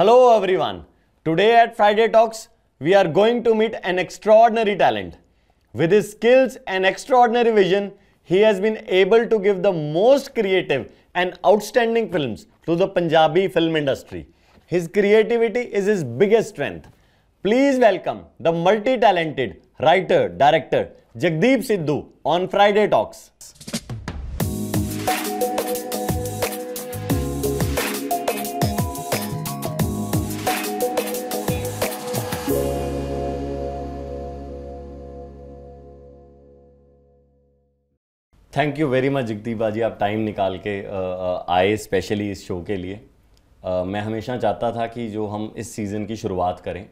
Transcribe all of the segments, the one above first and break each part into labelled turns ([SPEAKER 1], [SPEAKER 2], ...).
[SPEAKER 1] Hello everyone. Today at Friday Talks, we are going to meet an extraordinary talent. With his skills and extraordinary vision, he has been able to give the most creative and outstanding films to the Punjabi film industry. His creativity is his biggest strength. Please welcome the multi-talented writer, director Jagdeep Sidhu on Friday Talks. Thank you very much Jagdeep बाजी आप time निकाल के आए specially इस show के लिए मैं हमेशा चाहता था कि जो हम इस सीज़न की शुरुआत करें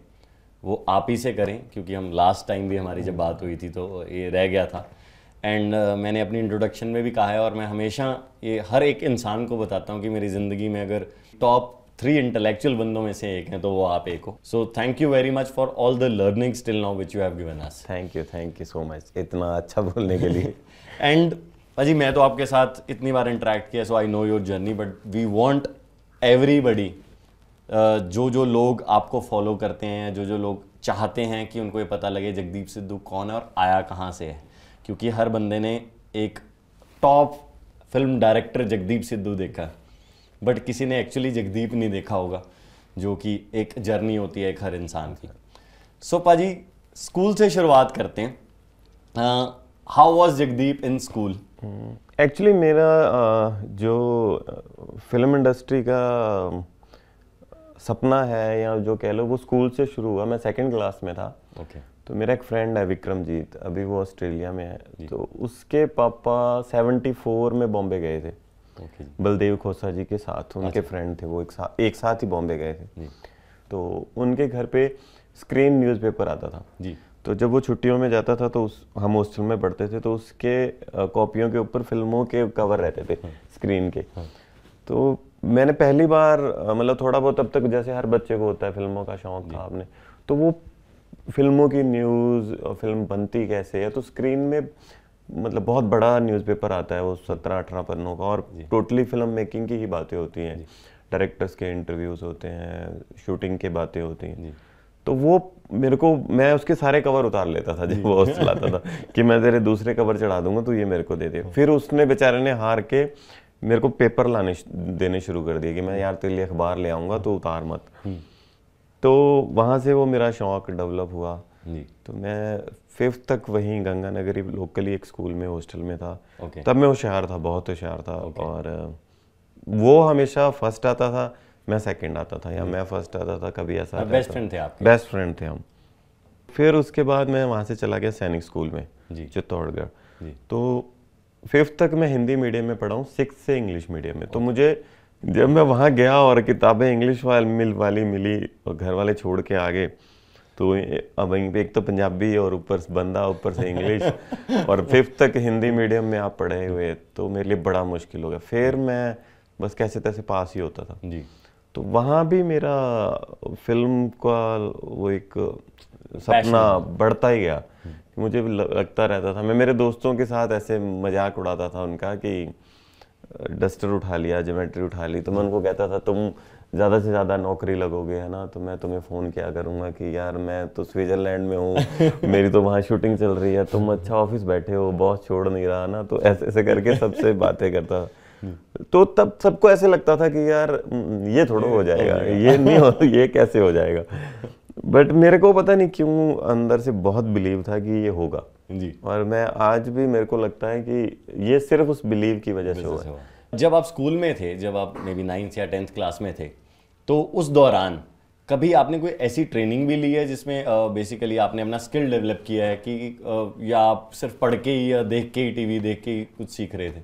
[SPEAKER 1] वो आप ही से करें क्योंकि हम लास्ट टाइम भी हमारी जब बात हुई थी तो ये रह गया था एंड uh, मैंने अपनी इंट्रोडक्शन में भी कहा है और मैं हमेशा ये हर एक इंसान को बताता हूँ कि मेरी ज़िंदगी में अगर टॉप थ्री इंटेलेक्चुअल बंदों में से एक हैं तो वो आप एक हो so thank you very much for all the learning still now which you have given us thank you thank you so much इतना अच्छा बोलने के लिए एंड भाजी मैं तो आपके साथ इतनी बार इंटरेक्ट किया so I know your journey but we want everybody जो जो लोग आपको फॉलो करते हैं जो जो लोग चाहते हैं कि उनको ये पता लगे जगदीप सिद्धू कौन है और आया कहाँ से है क्योंकि हर बंदे ने एक top film director Jagdeep Sidhu देखा बट किसी ने एक्चुअली जगदीप नहीं देखा होगा जो कि एक जर्नी होती है एक हर इंसान की सो पाजी स्कूल से शुरुआत करते हैं how uh, was Jagdeep in school actually hmm.
[SPEAKER 2] मेरा जो फिल्म इंडस्ट्री का सपना है या जो कह लो वो स्कूल से शुरू हुआ मैं सेकंड क्लास में था ओके okay. तो मेरा एक फ्रेंड है विक्रमजीत अभी वो ऑस्ट्रेलिया में है तो उसके पापा 74 में बॉम्बे गए थे okay. बलदेव खोसा जी के साथ उनके अच्छा। फ्रेंड थे वो एक साथ एक साथ ही बॉम्बे गए थे तो उनके घर पे स्क्रीन न्यूज़पेपर आता था जी तो जब वो छुट्टियों में जाता था तो उस हम हॉस्टल में पढ़ते थे तो उसके कॉपियों के ऊपर फिल्मों के कवर रहते थे स्क्रीन हाँ। के हाँ। तो मैंने पहली बार मतलब थोड़ा बहुत अब तक जैसे हर बच्चे को होता है फिल्मों का शौक था आपने तो वो फिल्मों की न्यूज़ फिल्म बनती कैसे है तो स्क्रीन में मतलब बहुत बड़ा न्यूज़पेपर आता है वो सत्रह अठारह पन्नों का और टोटली फिल्म मेकिंग की ही बातें होती हैं डायरेक्टर्स के इंटरव्यूज़ होते हैं शूटिंग के बातें होती हैं तो वो मेरे को मैं उसके सारे कवर उतार लेता था जब वो चलाता था कि मैं तेरे दूसरे कवर चढ़ा दूंगा तो ये मेरे को दे दे हाँ। फिर उसने बेचारे ने हार के मेरे को पेपर लाने देने शुरू कर दिए कि मैं हाँ। यार तेरे लिए अखबार ले आऊँगा तो उतार मत हाँ। तो वहाँ से वो मेरा शौक डेवलप हुआ तो मैं फिफ्थ तक वहीं गंगानगरी लोकली एक स्कूल में हॉस्टल में था okay. तब मैं होशियार था बहुत होशियार था okay. और वो हमेशा फर्स्ट आता था मैं सेकंड आता था या हम्म। मैं फर्स्ट आता था कभी ऐसा बेस्ट हाँ, फ्रेंड थे आप बेस्ट फ्रेंड थे हम फिर उसके बाद मैं वहाँ से चला गया सैनिक स्कूल में चित्तौड़गढ़ तो फिफ्थ तक मैं हिंदी मीडियम में पढ़ा हूँ सिक्स से इंग्लिश मीडियम में तो मुझे जब मैं वहाँ गया और किताबें इंग्लिश वाल मिल वाली मिली और घर वाले छोड़ के आगे तो अब एक तो पंजाबी और ऊपर से बंदा ऊपर से इंग्लिश और फिफ्थ तक हिंदी मीडियम में आप पढ़े हुए तो मेरे लिए बड़ा मुश्किल हो गया फिर मैं बस कैसे तैसे पास ही होता था जी तो वहाँ भी मेरा फिल्म का वो एक सपना बढ़ता ही गया मुझे लगता रहता था मैं मेरे दोस्तों के साथ ऐसे मजाक उड़ाता था उनका कि डस्टर उठा लिया जोमेट्री उठा ली तो मैं उनको कहता था तुम ज़्यादा से ज़्यादा नौकरी लगोगे है ना तो मैं तुम्हें फ़ोन किया करूँगा कि यार मैं तो स्विट्ज़रलैंड में हूँ मेरी तो वहाँ शूटिंग चल रही है तुम अच्छा ऑफिस बैठे हो बॉस छोड़ नहीं रहा ना तो ऐसे ऐसे करके सबसे बातें करता था तो तब सबको ऐसे लगता था कि यार ये थोड़ा हो जाएगा ये नहीं हो ये कैसे हो जाएगा बट मेरे को पता नहीं क्यों अंदर से बहुत बिलीव था कि ये होगा जी और मैं आज भी मेरे को लगता है कि ये सिर्फ उस बिलीव की वजह से हुआ
[SPEAKER 1] जब आप स्कूल में थे जब आप मे बी नाइन्थ या टेंथ क्लास में थे तो उस दौरान कभी आपने कोई ऐसी ट्रेनिंग भी ली है जिसमें बेसिकली आपने अपना स्किल डेवलप किया है कि या आप सिर्फ पढ़ के ही या देख के ही टीवी देख के ही कुछ सीख रहे थे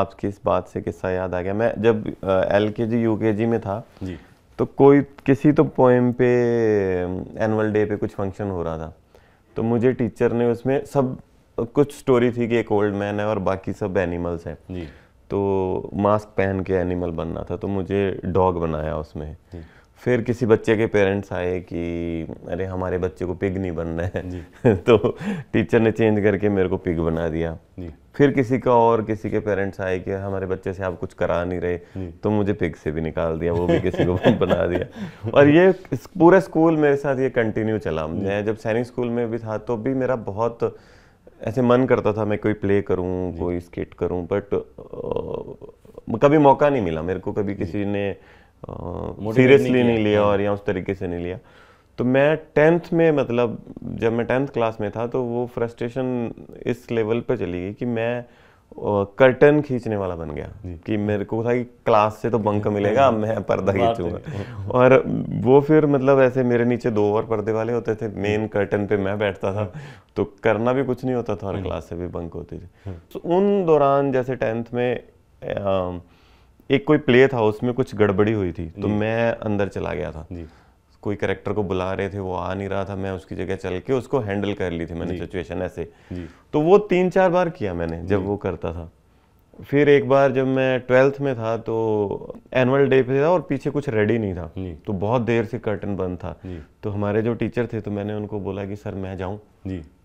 [SPEAKER 1] आपकी
[SPEAKER 2] इस बात से किस्सा याद आ गया मैं जब एल के जी यू के जी में था जी तो कोई किसी तो पोएम पे एनुअल डे पे कुछ फंक्शन हो रहा था तो मुझे टीचर ने उसमें सब कुछ स्टोरी थी कि एक ओल्ड मैन है और बाकी सब एनिमल्स हैं जी तो मास्क पहन के एनिमल बनना था तो मुझे डॉग बनाया उसमें फिर किसी बच्चे के पेरेंट्स आए कि अरे हमारे बच्चे को पिग नहीं बनना है तो टीचर ने चेंज करके मेरे को पिग बना दिया फिर किसी का और किसी के पेरेंट्स आए कि हमारे बच्चे से आप कुछ करा नहीं रहे हम्म। तो मुझे पिक से भी निकाल दिया वो भी किसी को बना दिया और ये पूरे स्कूल मेरे साथ ये कंटिन्यू चला हम्म। मैं जब सैनिक स्कूल में भी था तो भी मेरा बहुत ऐसे मन करता था मैं कोई प्ले करूँ कोई स्किट करूँ बट कभी मौका नहीं मिला मेरे को कभी किसी ने सीरियसली नहीं लिया हाँ। और या उस तरीके से नहीं लिया तो मैं टेंथ में मतलब जब मैं टेंथ क्लास में था तो वो फ्रस्ट्रेशन इस लेवल पर चली गई कि मैं कर्टन खींचने वाला बन गया कि मेरे को था कि क्लास से तो बंक मिलेगा मैं पर्दा खींचूंगा और वो फिर मतलब ऐसे मेरे नीचे दो और पर्दे वाले होते थे मेन हम्म। कर्टन पे मैं बैठता था हम्म। तो करना भी कुछ नहीं होता था और क्लास हम्म। से भी बंक होती थी तो उन दौरान जैसे टेंथ में एक कोई प्ले था उसमें कुछ गड़बड़ी हुई थी तो मैं अंदर चला गया था कोई करेक्टर को बुला रहे थे वो आ नहीं रहा था मैं उसकी जगह चल के उसको हैंडल कर ली थी मैंने सिचुएशन ऐसे तो वो तीन चार बार किया मैंने जब वो करता था फिर एक बार जब मैं ट्वेल्थ में था तो एनुअल डे पे था और पीछे कुछ रेडी नहीं था तो बहुत देर से कर्टन बंद था तो हमारे जो टीचर थे तो मैंने उनको बोला कि सर मैं जाऊँ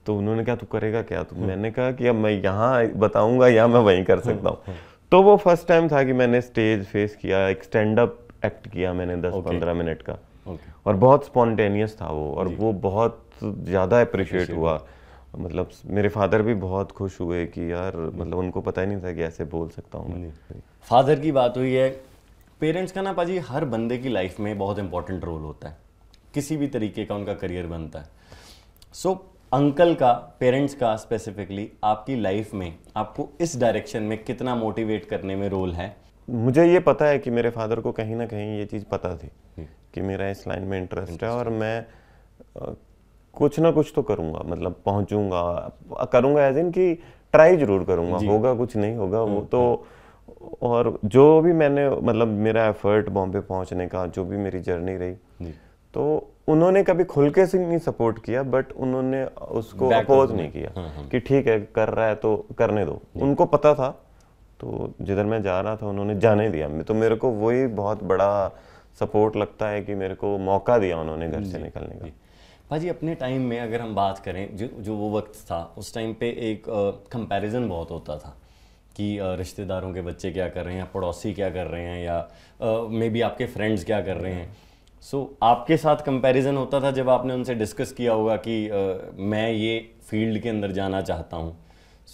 [SPEAKER 2] तो उन्होंने कहा तू करेगा क्या तो हम्म। मैंने कहा कि अब मैं यहाँ बताऊँगा या मैं वहीं कर हम्म। सकता हूँ हम्म। तो वो फर्स्ट टाइम था कि मैंने स्टेज फेस किया एक स्टैंड अप एक्ट किया मैंने दस पंद्रह मिनट का और बहुत स्पॉन्टेनियस था वो और वो बहुत ज़्यादा अप्रिशिएट हुआ मतलब मेरे फादर भी बहुत खुश हुए कि यार मतलब उनको पता ही नहीं था कि ऐसे बोल सकता हूँ
[SPEAKER 1] फादर की बात हुई है पेरेंट्स का ना पाजी हर बंदे की लाइफ में बहुत इंपॉर्टेंट रोल होता है किसी भी तरीके का उनका करियर बनता है सो so, अंकल का पेरेंट्स का स्पेसिफिकली आपकी लाइफ में आपको इस डायरेक्शन में कितना मोटिवेट करने में रोल है मुझे ये पता है कि मेरे फादर को कहीं ना कहीं ये चीज़ पता थी कि मेरा
[SPEAKER 2] इस लाइन में इंटरेस्ट है और मैं कुछ ना कुछ तो करूँगा मतलब पहुँचूँगा करूँगा एज इन कि ट्राई जरूर करूँगा होगा कुछ नहीं होगा वो हम्म, तो हम्म। और जो भी मैंने मतलब मेरा एफर्ट बॉम्बे पहुंचने का जो भी मेरी जर्नी रही तो उन्होंने कभी खुल के नहीं सपोर्ट किया बट उन्होंने उसको अपोज नहीं किया हाँ, हाँ. कि ठीक है कर रहा है तो करने दो उनको पता था तो जिधर मैं जा रहा था उन्होंने जाने दिया तो मेरे को वही बहुत बड़ा सपोर्ट लगता है कि मेरे को मौका दिया उन्होंने घर से निकलने का
[SPEAKER 1] भाजी अपने टाइम में अगर हम बात करें जो जो वो वक्त था उस टाइम पे एक कंपैरिजन बहुत होता था कि रिश्तेदारों के बच्चे क्या कर रहे हैं पड़ोसी क्या कर रहे हैं या मे बी आपके फ्रेंड्स क्या कर रहे हैं सो so, आपके साथ कंपैरिजन होता था जब आपने उनसे डिस्कस किया होगा कि आ, मैं ये फील्ड के अंदर जाना चाहता हूँ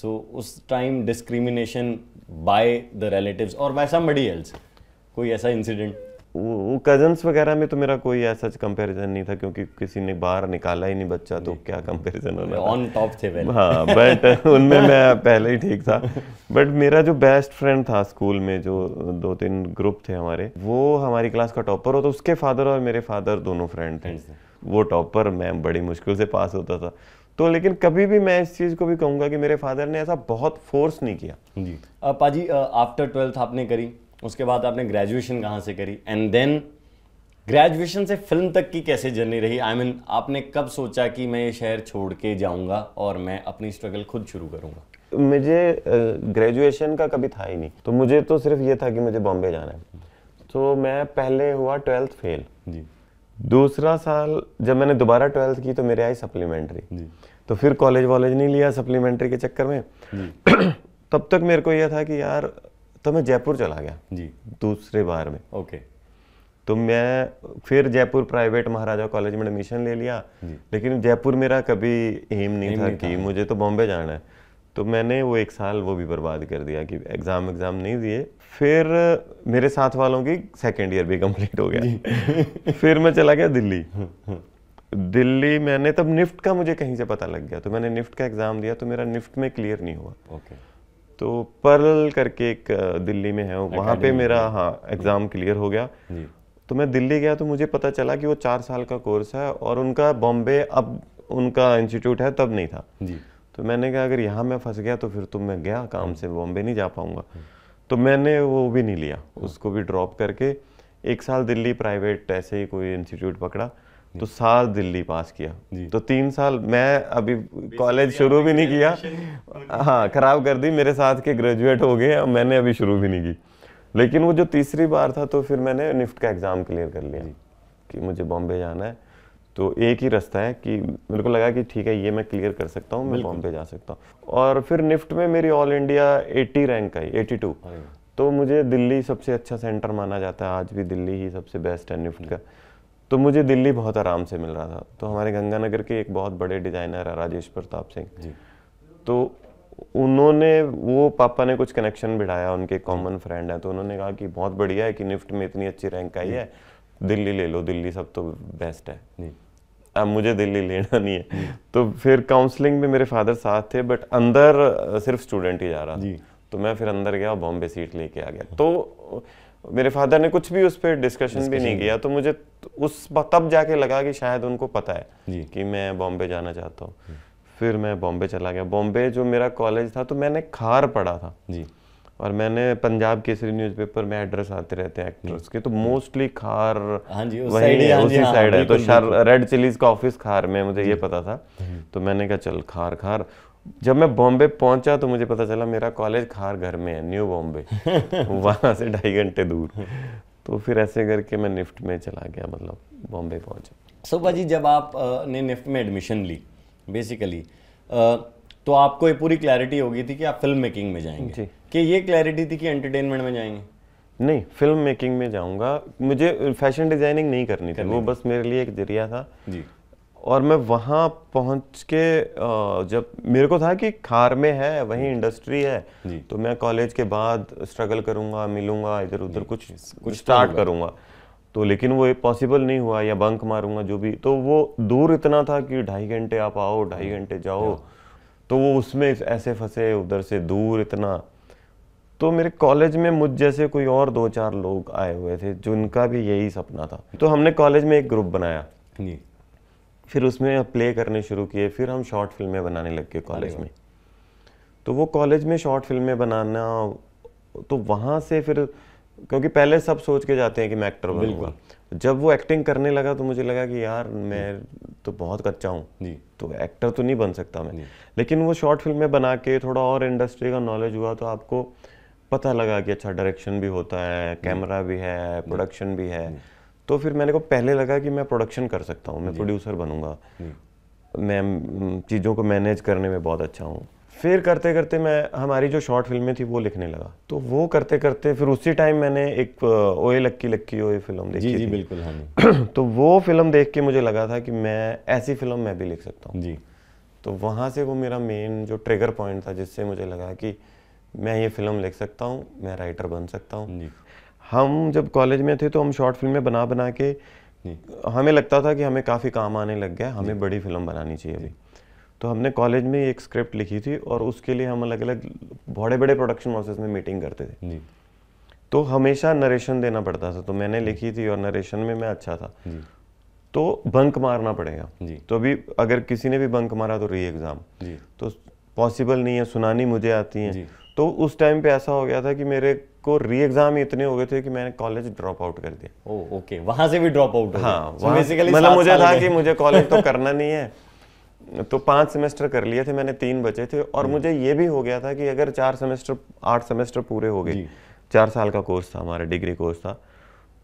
[SPEAKER 1] सो so, उस time discrimination by the relatives और बाय समबडी एल्स कोई ऐसा इंसिडेंट
[SPEAKER 2] वो कजन्स वगैरह में तो मेरा कोई ऐसा कंपैरिजन नहीं था क्योंकि किसी ने बाहर निकाला ही नहीं बच्चा तो क्या कंपैरिजन होना ऑन टॉप थे वेल हाँ बट उनमें मैं पहले ही ठीक था बट मेरा जो बेस्ट फ्रेंड था स्कूल में जो दो तीन ग्रुप थे हमारे वो हमारी क्लास का टॉपर हो तो उसके फादर और मेरे फादर दोनों फ्रेंड थे वो टॉपर मैं बड़ी मुश्किल से पास होता था तो लेकिन कभी भी मैं इस चीज़ को भी कहूंगा कि मेरे फादर ने ऐसा बहुत फोर्स नहीं किया जी
[SPEAKER 1] पाजी आफ्टर ट्वेल्थ आपने करी उसके बाद आपने ग्रेजुएशन कहाँ से करी एंड देन ग्रेजुएशन से फिल्म तक की कैसे जर्नी रही आई I मीन mean, आपने कब सोचा कि मैं ये शहर छोड़ के जाऊँगा और मैं अपनी स्ट्रगल खुद शुरू करूँगा
[SPEAKER 2] मुझे ग्रेजुएशन का कभी था ही नहीं तो मुझे तो सिर्फ ये था कि मुझे बॉम्बे जाना है तो मैं पहले हुआ ट्वेल्थ फेल जी दूसरा साल जब मैंने दोबारा ट्वेल्थ की तो मेरे आई सप्लीमेंट्री जी तो फिर कॉलेज वॉलेज नहीं लिया सप्लीमेंट्री के चक्कर में तब तक मेरे को यह था कि यार तो मैं जयपुर चला गया जी दूसरे बार में ओके तो मैं फिर जयपुर प्राइवेट महाराजा कॉलेज में एडमिशन ले लिया लेकिन जयपुर मेरा कभी एम नहीं था कि मुझे तो बॉम्बे जाना है तो मैंने वो एक साल वो भी बर्बाद कर दिया कि एग्ज़ाम एग्ज़ाम नहीं दिए फिर मेरे साथ वालों की सेकेंड ईयर भी कंप्लीट हो गया फिर मैं चला गया दिल्ली दिल्ली मैंने तब निफ्ट का मुझे कहीं से पता लग गया तो मैंने निफ्ट का एग्ज़ाम दिया तो मेरा निफ्ट में क्लियर नहीं हुआ ओके okay. तो पर्ल करके एक दिल्ली में है वहाँ पे मेरा हाँ एग्ज़ाम हाँ, क्लियर हो गया तो मैं दिल्ली गया तो मुझे पता चला कि वो चार साल का कोर्स है और उनका बॉम्बे अब उनका इंस्टीट्यूट है तब नहीं था जी तो मैंने कहा अगर यहाँ मैं फंस गया तो फिर तो मैं गया काम से बॉम्बे नहीं जा पाऊँगा हम्म। तो मैंने वो भी नहीं लिया हाँ। उसको भी ड्रॉप करके एक साल दिल्ली प्राइवेट ऐसे ही कोई इंस्टीट्यूट पकड़ा तो साल दिल्ली पास किया तो तीन साल मैं अभी कॉलेज शुरू भी नहीं किया हाँ ख़राब कर दी मेरे साथ के ग्रेजुएट हो गए और मैंने अभी शुरू भी नहीं की लेकिन वो जो तीसरी बार था तो फिर मैंने निफ्ट का एग्ज़ाम क्लियर कर लिया कि मुझे बॉम्बे जाना है तो एक ही रास्ता है कि मेरे को लगा कि ठीक है ये मैं क्लियर कर सकता हूँ मैं बॉम्बे जा सकता हूँ और फिर निफ्ट में मेरी ऑल इंडिया 80 रैंक आई 82 हाँ तो मुझे दिल्ली सबसे अच्छा सेंटर माना जाता है आज भी दिल्ली ही सबसे बेस्ट है निफ्ट का तो मुझे दिल्ली बहुत आराम से मिल रहा था तो हमारे गंगानगर के एक बहुत बड़े डिज़ाइनर है राजेश प्रताप सिंह तो उन्होंने वो पापा ने कुछ कनेक्शन बिठाया उनके कॉमन फ्रेंड है तो उन्होंने कहा कि बहुत बढ़िया है कि निफ्ट में इतनी अच्छी रैंक आई है दिल्ली ले लो दिल्ली सब तो बेस्ट है अब मुझे दिल्ली लेना नहीं है तो फिर काउंसलिंग में मेरे फादर साथ थे बट अंदर सिर्फ स्टूडेंट ही जा रहा था तो मैं फिर अंदर गया बॉम्बे सीट लेके आ गया तो मेरे फादर ने कुछ भी उस पर डिस्कशन भी नहीं किया तो मुझे उस तब जाके लगा कि शायद उनको पता है कि मैं बॉम्बे जाना चाहता हूँ फिर मैं बॉम्बे चला गया बॉम्बे जो मेरा कॉलेज था तो मैंने खार पढ़ा था जी और मैंने पंजाब केसरी न्यूज़पेपर में एड्रेस आते रहते हैं एक्टर्स के तो मोस्टली खार हाँ जी, वही साइड है हाँ उसी साइड हाँ, है तो रेड चिलीज का ऑफिस खार में मुझे ये पता था हम्म। तो मैंने कहा चल खार खार जब मैं बॉम्बे पहुंचा तो मुझे पता चला मेरा कॉलेज खार घर में है न्यू बॉम्बे वहाँ
[SPEAKER 1] से ढाई घंटे दूर तो फिर ऐसे करके मैं निफ्ट में चला गया मतलब बॉम्बे पहुंचा सुबह जी जब आप ने निफ्ट में एडमिशन ली बेसिकली तो आपको ये पूरी क्लैरिटी हो गई थी कि आप फिल्म मेकिंग में जाएंगे कि ये क्लैरिटी थी कि एंटरटेनमेंट में जाएंगे नहीं फिल्म मेकिंग में जाऊंगा मुझे फैशन डिजाइनिंग नहीं करनी थी वो
[SPEAKER 2] बस मेरे लिए एक जरिया था जी और मैं वहाँ पहुँच के जब मेरे को था कि खार में है वहीं इंडस्ट्री है तो मैं कॉलेज के बाद स्ट्रगल करूँगा मिलूंगा इधर उधर कुछ कुछ स्टार्ट करूँगा तो लेकिन वो पॉसिबल नहीं हुआ या बंक मारूंगा जो भी तो वो दूर इतना था कि ढाई घंटे आप आओ ढाई घंटे जाओ हाँ। तो वो उसमें ऐसे फंसे उधर से दूर इतना तो मेरे कॉलेज में मुझ जैसे कोई और दो चार लोग आए हुए थे जिनका भी यही सपना था तो हमने कॉलेज में एक ग्रुप बनाया फिर उसमें प्ले करने शुरू किए फिर हम शॉर्ट फिल्में बनाने लग गए कॉलेज में तो वो कॉलेज में शॉर्ट फिल्में बनाना तो वहाँ से फिर क्योंकि पहले सब सोच के जाते हैं कि मैं एक्टर बनूंगा जब वो एक्टिंग करने लगा तो मुझे लगा कि यार मैं तो बहुत कच्चा हूँ तो एक्टर तो नहीं बन सकता मैं लेकिन वो शॉर्ट फिल्में बना के थोड़ा और इंडस्ट्री का नॉलेज हुआ तो आपको पता लगा कि अच्छा डायरेक्शन भी होता है कैमरा भी है प्रोडक्शन भी है तो फिर मैंने को पहले लगा कि मैं प्रोडक्शन कर सकता हूँ मैं प्रोड्यूसर बनूंगा मैं चीज़ों को मैनेज करने में बहुत अच्छा हूँ फिर करते करते मैं हमारी जो शॉर्ट फिल्में थी वो लिखने लगा तो वो करते करते फिर उसी टाइम मैंने एक ओए लक्की लक्की ओए फिल्म देखी जी, जी बिल्कुल हाँ तो वो फिल्म देख के मुझे लगा था कि मैं ऐसी फिल्म मैं भी लिख सकता हूँ जी तो वहाँ से वो मेरा मेन जो ट्रिगर पॉइंट था जिससे मुझे लगा कि मैं ये फिल्म लिख सकता हूँ मैं राइटर बन सकता हूँ हम जब कॉलेज में थे तो हम शॉर्ट फिल्में बना बना के हमें लगता था कि हमें काफ़ी काम आने लग गया हमें बड़ी फिल्म बनानी चाहिए अभी तो हमने कॉलेज में एक स्क्रिप्ट लिखी थी और उसके लिए हम अलग अलग बड़े बड़े प्रोडक्शन हाउसेज में मीटिंग करते थे तो हमेशा नरेशन देना पड़ता था तो मैंने लिखी थी और नरेशन में मैं अच्छा था तो बंक मारना पड़ेगा तो अभी अगर किसी ने भी बंक मारा तो री एग्ज़ाम तो पॉसिबल नहीं है सुनानी मुझे आती है तो उस टाइम पे ऐसा हो गया था कि मेरे को री एग्जाम इतने हो गए थे कि मैंने कॉलेज ड्रॉप आउट कर दिया ओ ओके वहां से भी ड्रॉप आउट हाँ so बेसिकली मतलब मुझे था कि मुझे कॉलेज तो करना नहीं है तो पांच सेमेस्टर कर लिए थे मैंने तीन बचे थे और हम्म। मुझे ये भी हो गया था कि अगर चार सेमेस्टर आठ सेमेस्टर पूरे हो गए चार साल का कोर्स था हमारा डिग्री कोर्स था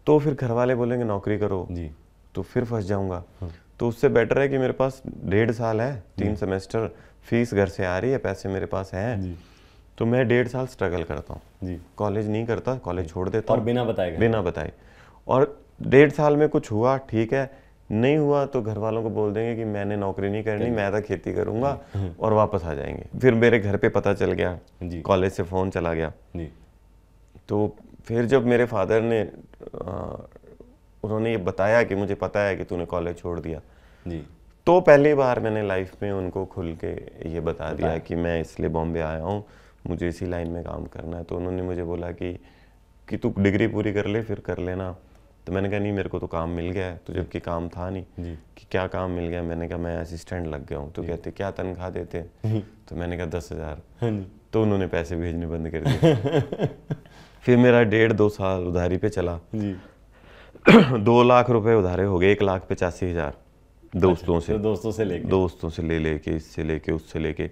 [SPEAKER 2] तो फिर घर वाले बोलेंगे नौकरी करो जी तो फिर फंस जाऊंगा हाँ। तो उससे बेटर है कि मेरे पास डेढ़ साल है तीन सेमेस्टर हम्म। फीस घर से आ रही है पैसे मेरे पास हैं तो मैं डेढ़ साल स्ट्रगल करता हूँ जी कॉलेज नहीं करता कॉलेज छोड़ देता और बिना बताए बिना बताए और डेढ़ साल में कुछ हुआ ठीक है नहीं हुआ तो घर वालों को बोल देंगे कि मैंने नौकरी नहीं करनी मैं तो खेती करूंगा हम्म। हम्म। और वापस आ जाएंगे फिर मेरे घर पे पता चल गया कॉलेज से फ़ोन चला गया जी तो फिर जब मेरे फादर ने उन्होंने ये बताया कि मुझे पता है कि तूने कॉलेज छोड़ दिया जी तो पहली बार मैंने लाइफ में उनको खुल के ये बता दिया कि मैं इसलिए बॉम्बे आया हूँ मुझे इसी लाइन में काम करना है तो उन्होंने मुझे बोला कि कि तू डिग्री पूरी कर ले फिर कर लेना तो मैंने कहा नहीं मेरे को तो काम मिल गया है तो जबकि काम था नहीं कि क्या काम मिल गया मैंने कहा मैं असिस्टेंट लग गया हूँ तो कहते क्या तनख्वाह देते तो मैंने कहा दस हज़ार हाँ तो उन्होंने पैसे भेजने बंद कर दिए फिर मेरा डेढ़ दो साल उधारी पे चला दो लाख रुपए उधारे हो गए एक लाख पचासी हज़ार दोस्तों अच्छा, से तो दोस्तों से लेके दोस्तों से ले लेके इससे लेके उससे लेके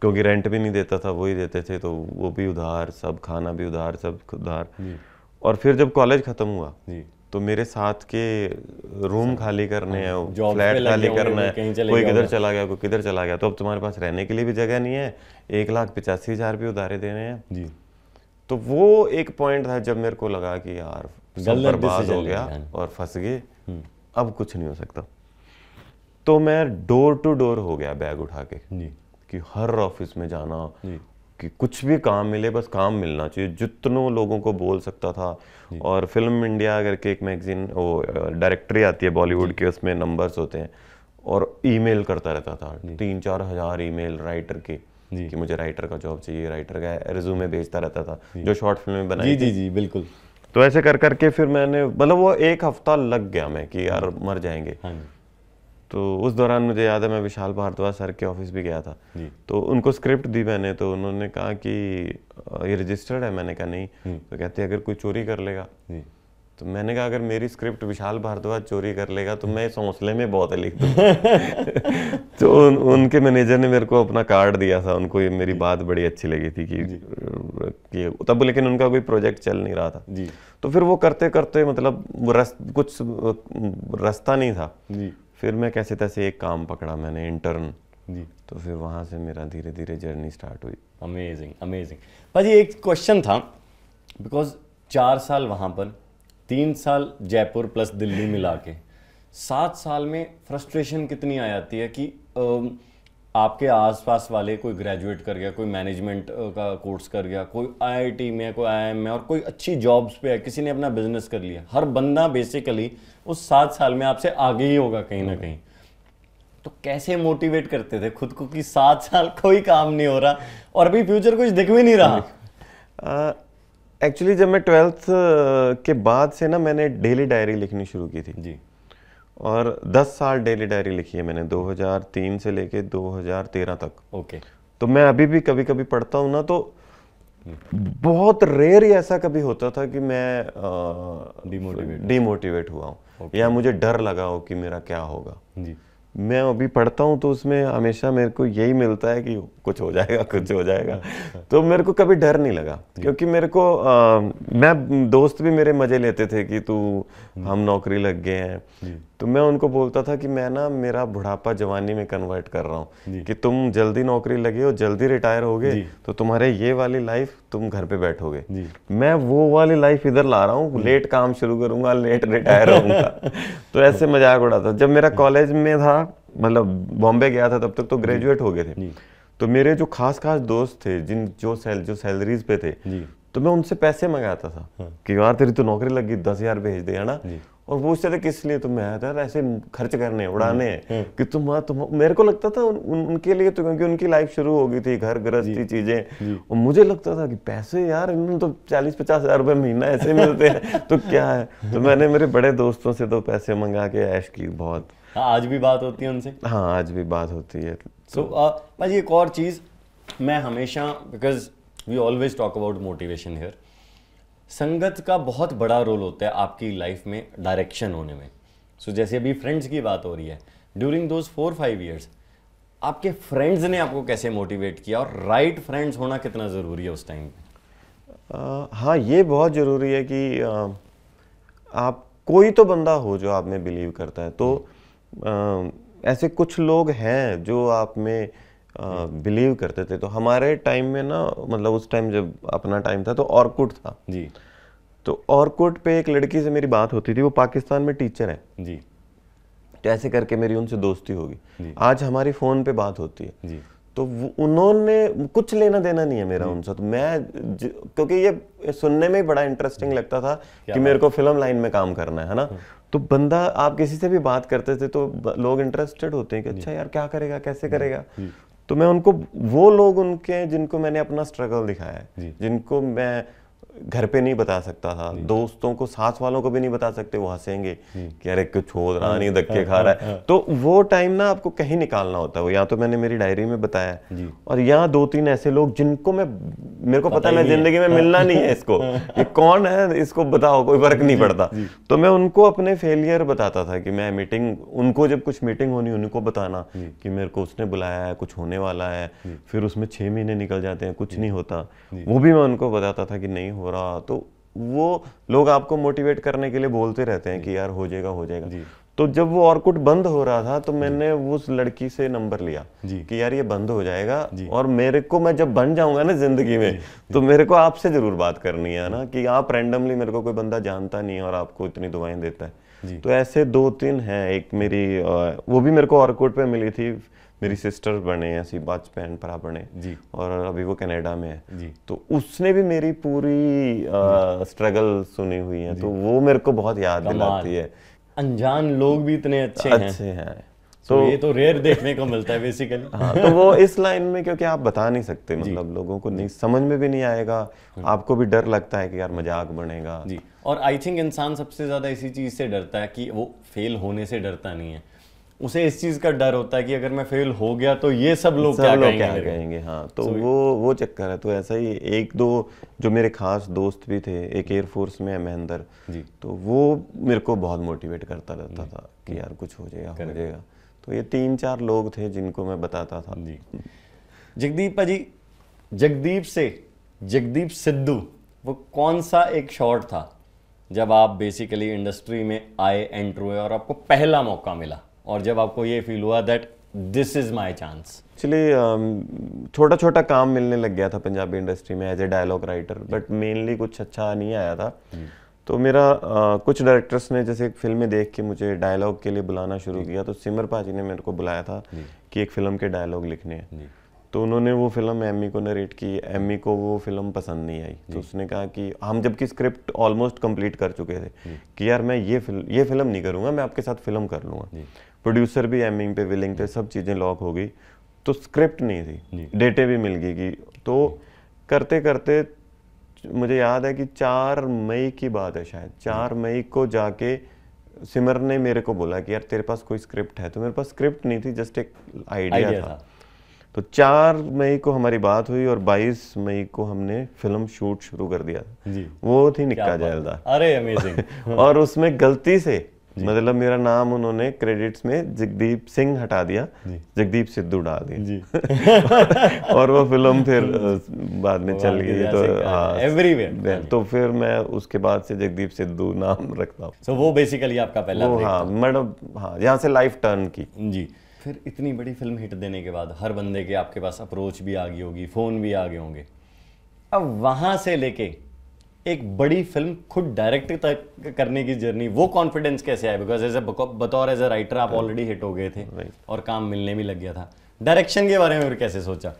[SPEAKER 2] क्योंकि रेंट भी नहीं देता था वो ही देते थे तो वो भी उधार सब खाना भी उधार सब उधार और फिर जब कॉलेज ख़त्म हुआ तो मेरे साथ के रूम खाली करने हैं हाँ, फ्लैट खाली करना है कोई किधर चला गया कोई किधर चला गया तो अब तुम्हारे पास रहने के लिए भी जगह नहीं है एक लाख पचासी हज़ार भी उधारे देने हैं जी तो वो एक पॉइंट था जब मेरे को लगा कि यार बर्बाद हो गया और फंस गए हम्म। अब कुछ नहीं हो सकता तो मैं डोर टू डोर हो गया बैग उठा के जी कि हर ऑफिस में जाना कि कुछ भी काम मिले बस काम मिलना चाहिए जितनों लोगों को बोल सकता था और फिल्म इंडिया करके एक मैगजीन वो डायरेक्टरी आती है बॉलीवुड के उसमें नंबर्स होते हैं और ईमेल करता रहता था तीन चार हज़ार ईमेल राइटर के कि मुझे राइटर का जॉब चाहिए राइटर का रिज्यूमे भेजता रहता था जो शॉर्ट फिल्म में बनाई जी जी जी बिल्कुल तो ऐसे कर करके फिर मैंने मतलब वो एक हफ्ता लग गया मैं कि यार हाँ। मर जाएंगे हाँ तो उस दौरान मुझे याद है मैं विशाल भारद्वाज सर के ऑफिस भी गया था तो उनको स्क्रिप्ट दी मैंने तो उन्होंने कहा कि ये रजिस्टर्ड है मैंने कहा नहीं हम्म। तो कहते अगर कोई चोरी कर लेगा तो मैंने कहा अगर मेरी स्क्रिप्ट विशाल भारद्वाज चोरी कर लेगा तो मैं इस हौसले में बहुत लिख दूँ तो उन, उनके मैनेजर ने मेरे को अपना कार्ड दिया था उनको ये मेरी बात बड़ी अच्छी लगी थी कि, कि तब लेकिन उनका कोई प्रोजेक्ट चल नहीं रहा था जी तो फिर वो करते करते मतलब रस, कुछ रास्ता नहीं था जी फिर मैं कैसे तैसे एक काम पकड़ा मैंने इंटर्न जी तो फिर वहाँ से
[SPEAKER 1] मेरा धीरे धीरे जर्नी स्टार्ट हुई अमेजिंग अमेजिंग भाजी एक क्वेश्चन था बिकॉज चार साल वहाँ पर तीन साल जयपुर प्लस दिल्ली मिला के सात साल में फ्रस्ट्रेशन कितनी आ जाती है कि आपके आसपास वाले कोई ग्रेजुएट कर गया कोई मैनेजमेंट का कोर्स कर गया कोई आईआईटी में कोई आईएम में और कोई अच्छी जॉब्स पे है किसी ने अपना बिजनेस कर लिया हर बंदा बेसिकली उस सात साल में आपसे आगे ही होगा कहीं ना कहीं तो कैसे मोटिवेट करते थे खुद को कि सात साल कोई काम नहीं हो रहा और अभी फ्यूचर कुछ दिख भी नहीं रहा
[SPEAKER 2] एक्चुअली जब मैं ट्वेल्थ के बाद से ना मैंने डेली डायरी लिखनी शुरू की थी जी और 10 साल डेली डायरी लिखी है मैंने 2003 से लेके 2013 तक ओके तो मैं अभी भी कभी कभी पढ़ता हूँ ना तो बहुत रेयर ही ऐसा कभी होता था कि मैं डिमोटिवेट डिमोटिवेट हुआ हूँ या मुझे डर लगा हो कि मेरा क्या होगा जी मैं अभी पढ़ता हूँ तो उसमें हमेशा मेरे को यही मिलता है कि कुछ हो जाएगा कुछ हो जाएगा तो मेरे को कभी डर नहीं लगा क्योंकि मेरे को आ, मैं दोस्त भी मेरे मज़े लेते थे कि तू हम्म। हम नौकरी लग गए हैं तो मैं उनको बोलता था कि मैं ना मेरा बुढ़ापा जवानी में कन्वर्ट कर रहा हूँ कि तुम जल्दी नौकरी लगे हो जल्दी रिटायर हो गए तो तुम्हारे ये वाली लाइफ तुम घर पे बैठोगे मैं वो वाली लाइफ इधर ला रहा हूँ लेट काम शुरू करूंगा लेट रिटायर होगा तो ऐसे मजाक उड़ाता जब मेरा कॉलेज में था मतलब बॉम्बे गया था तब तक तो ग्रेजुएट हो गए थे तो मेरे जो खास खास दोस्त थे जिन जो सैल जो सैलरीज पे थे तो मैं उनसे पैसे मंगाता था हाँ। कि यार तेरी तो नौकरी लग गई दस हजार भेज दे है ना और पूछते थे किस लिए तुम तो मैं था ऐसे खर्च करने हाँ। उड़ाने की हाँ। कि तुम हाँ तुम मेरे को लगता था उन, उनके लिए तो क्योंकि उनकी लाइफ शुरू हो गई थी घर गृहस्थी चीजें और मुझे लगता था कि पैसे यार इन्हें तो चालीस पचास हजार रुपये महीना ऐसे मिलते हैं तो क्या है तो मैंने मेरे बड़े दोस्तों से तो पैसे मंगा के ऐश की बहुत
[SPEAKER 1] हाँ, आज भी बात होती है उनसे
[SPEAKER 2] हाँ आज भी बात होती है
[SPEAKER 1] सो तो, भाई एक और चीज़ मैं हमेशा because we always talk about motivation here संगत का बहुत बड़ा रोल होता है आपकी लाइफ में डायरेक्शन होने में सो so, जैसे अभी फ्रेंड्स की बात हो रही है during those four five years आपके फ्रेंड्स ने आपको कैसे मोटिवेट किया और राइट right फ्रेंड्स होना कितना ज़रूरी है उस टाइम पे हाँ ये
[SPEAKER 2] बहुत ज़रूरी है कि आ, आप कोई तो बंदा हो जो आप में बिलीव करता है तो हम्म। ऐसे कुछ लोग हैं जो आप में बिलीव करते थे तो हमारे टाइम में ना मतलब उस टाइम जब अपना टाइम था तो ऑर्कुट था जी तो ऑर्कुट पे एक लड़की से मेरी बात होती थी वो पाकिस्तान में टीचर है जी तो ऐसे करके मेरी उनसे दोस्ती होगी आज हमारी फ़ोन पे बात होती है जी तो उन्होंने कुछ लेना देना नहीं है मेरा हम्म। उनसे तो मैं क्योंकि ये सुनने में ही बड़ा इंटरेस्टिंग लगता था कि मेरे को फिल्म लाइन में काम करना है ना हम्म। तो बंदा आप किसी से भी बात करते थे तो लोग इंटरेस्टेड होते हैं कि अच्छा यार क्या करेगा कैसे करेगा तो मैं उनको वो लोग उनके जिनको मैंने अपना स्ट्रगल दिखाया है जिनको मैं घर पे नहीं बता सकता था दोस्तों को सास वालों को भी नहीं बता सकते वो हंसेंगे कि अरे कुछ हो रहा नहीं धक्के हाँ, खा रहा है हाँ, हाँ। तो वो टाइम ना आपको कहीं निकालना होता है या तो मैंने मेरी डायरी में बताया और यहाँ दो तीन ऐसे लोग जिनको मैं मेरे को पता मैं जिंदगी में मिलना नहीं है इसको ये कौन है इसको बताओ कोई फर्क नहीं पड़ता तो मैं उनको अपने फेलियर बताता था कि मैं मीटिंग उनको जब कुछ मीटिंग होनी उनको बताना कि मेरे को उसने बुलाया है कुछ होने वाला है फिर उसमें छह महीने निकल जाते हैं कुछ नहीं होता वो भी मैं उनको बताता था कि नहीं हो रहा तो वो लोग आपको मोटिवेट करने के लिए बोलते रहते हैं कि यार हो जाएगा हो जाएगा तो जब वो ऑर्कुट बंद हो रहा था तो मैंने उस लड़की से नंबर लिया कि यार ये बंद हो जाएगा और मेरे को मैं जब बन जाऊंगा ना जिंदगी में तो मेरे को आपसे जरूर बात करनी है ना कि आप रैंडमली मेरे को कोई बंदा जानता नहीं है और आपको इतनी दुआएं देता है तो ऐसे दो तीन हैं एक मेरी वो भी मेरे को ऑर्कुट पे मिली थी मेरी सिस्टर बने ऐसी बाद बहन भरा बने जी और अभी वो कनाडा में है जी तो उसने भी मेरी पूरी स्ट्रगल सुनी हुई है तो वो मेरे को बहुत याद दिलाती है अनजान लोग भी
[SPEAKER 1] इतने अच्छे हैं अच्छे हैं, तो, तो ये तो रेयर देखने को मिलता है बेसिकली
[SPEAKER 2] हाँ, तो वो इस लाइन में क्योंकि आप बता नहीं सकते मतलब लोगों को नहीं समझ में भी नहीं आएगा हम्म। आपको भी डर लगता है कि यार मजाक बनेगा जी
[SPEAKER 1] और आई थिंक इंसान सबसे ज्यादा इसी चीज से डरता है कि वो फेल होने से डरता नहीं है उसे इस चीज़ का डर होता है कि अगर मैं फेल हो गया तो ये सब लोग क्या कहेंगे, क्या कहेंगे हाँ तो so, वो
[SPEAKER 2] वो चक्कर है तो ऐसा ही एक दो जो मेरे खास दोस्त भी थे एक एयरफोर्स में है महेंद्र जी तो वो मेरे को बहुत मोटिवेट करता रहता था कि यार कुछ हो जाएगा हो जाएगा तो ये तीन चार लोग थे जिनको मैं बताता था जी
[SPEAKER 1] जगदीप भाजी जगदीप से जगदीप सिद्धू वो कौन सा एक शॉट था जब आप बेसिकली इंडस्ट्री में आए एंटर हुए और आपको पहला मौका मिला और जब आपको ये फील हुआ that this is my chance
[SPEAKER 2] actually छोटा छोटा काम मिलने लग गया था पंजाबी इंडस्ट्री में as a dialogue writer but mainly कुछ अच्छा नहीं आया था hmm. तो मेरा आ, uh, कुछ डायरेक्टर्स ने जैसे एक में देख के मुझे डायलॉग के लिए बुलाना शुरू किया तो सिमर पाजी ने मेरे को बुलाया था कि एक फ़िल्म के डायलॉग लिखने हैं तो उन्होंने वो फिल्म एमी e को नरेट की एमी e को वो फिल्म पसंद नहीं आई तो उसने कहा कि हम जबकि स्क्रिप्ट ऑलमोस्ट कंप्लीट कर चुके थे कि यार मैं ये फिल्म ये फिल्म नहीं करूँगा मैं आपके साथ फिल्म कर लूँगा प्रोड्यूसर भी एमिंग पे विलिंग थे सब चीज़ें लॉक हो गई तो स्क्रिप्ट नहीं थी डेटे भी मिल गई कि तो करते करते मुझे याद है कि चार मई की बात है शायद चार मई को जाके सिमर ने मेरे को बोला कि यार तेरे पास कोई स्क्रिप्ट है तो मेरे पास स्क्रिप्ट नहीं थी जस्ट एक आइडिया था।, था तो चार मई को हमारी बात हुई और बाईस मई को हमने फिल्म शूट शुरू कर दिया जी। वो थी निक्का जयलदार अरे अमेजिंग और उसमें गलती से मतलब मेरा नाम उन्होंने क्रेडिट्स में जगदीप सिंह हटा दिया जगदीप सिद्धू डाल दिया और वो फिल्म फिर बाद में चल गई तो हाँ, हाँ तो फिर मैं उसके बाद से जगदीप सिद्धू नाम रखता हूँ सो वो बेसिकली आपका पहला हाँ मैडम हाँ यहाँ से लाइफ टर्न की जी
[SPEAKER 1] फिर इतनी बड़ी फिल्म हिट देने के बाद हर बंदे के आपके पास अप्रोच भी आ गई होगी फ़ोन भी आ गए होंगे अब वहां से लेके एक बड़ी फिल्म खुद डायरेक्ट तक करने की जर्नी वो कॉन्फिडेंस कैसे आया बिकॉज एज ए बतौर एज ए राइटर आप ऑलरेडी हिट हो गए थे और काम मिलने भी लग गया था डायरेक्शन के बारे में फिर कैसे सोचा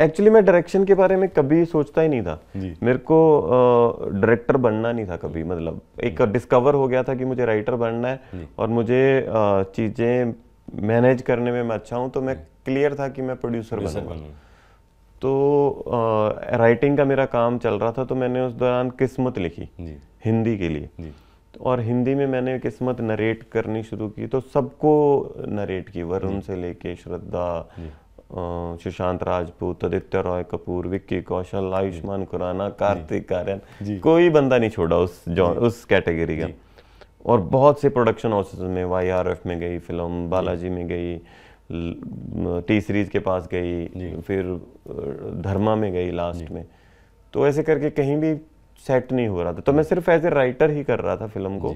[SPEAKER 2] एक्चुअली मैं डायरेक्शन के बारे में कभी सोचता ही नहीं था मेरे को डायरेक्टर uh, बनना नहीं था कभी मतलब एक डिस्कवर हो गया था कि मुझे राइटर बनना है और मुझे uh, चीज़ें मैनेज करने में मैं अच्छा हूँ तो मैं क्लियर था कि मैं प्रोड्यूसर बनूंगा तो आ, राइटिंग का मेरा काम चल रहा था तो मैंने उस दौरान किस्मत लिखी हिंदी के लिए जी। और हिंदी में मैंने किस्मत नरेट करनी शुरू की तो सबको नरेट की वरुण से लेके श्रद्धा सुशांत राजपूत आदित्य रॉय कपूर विक्की कौशल आयुष्मान खुराना कार्तिक आर्यन कोई बंदा नहीं छोड़ा उस जॉन उस कैटेगरी का और बहुत से प्रोडक्शन हाउसेज में वाई आर एफ में गई फिल्म बालाजी में गई टी सीरीज के पास गई फिर धर्मा में गई लास्ट में तो ऐसे करके कहीं भी सेट नहीं हो रहा था तो मैं सिर्फ एज ए राइटर ही कर रहा था फिल्म को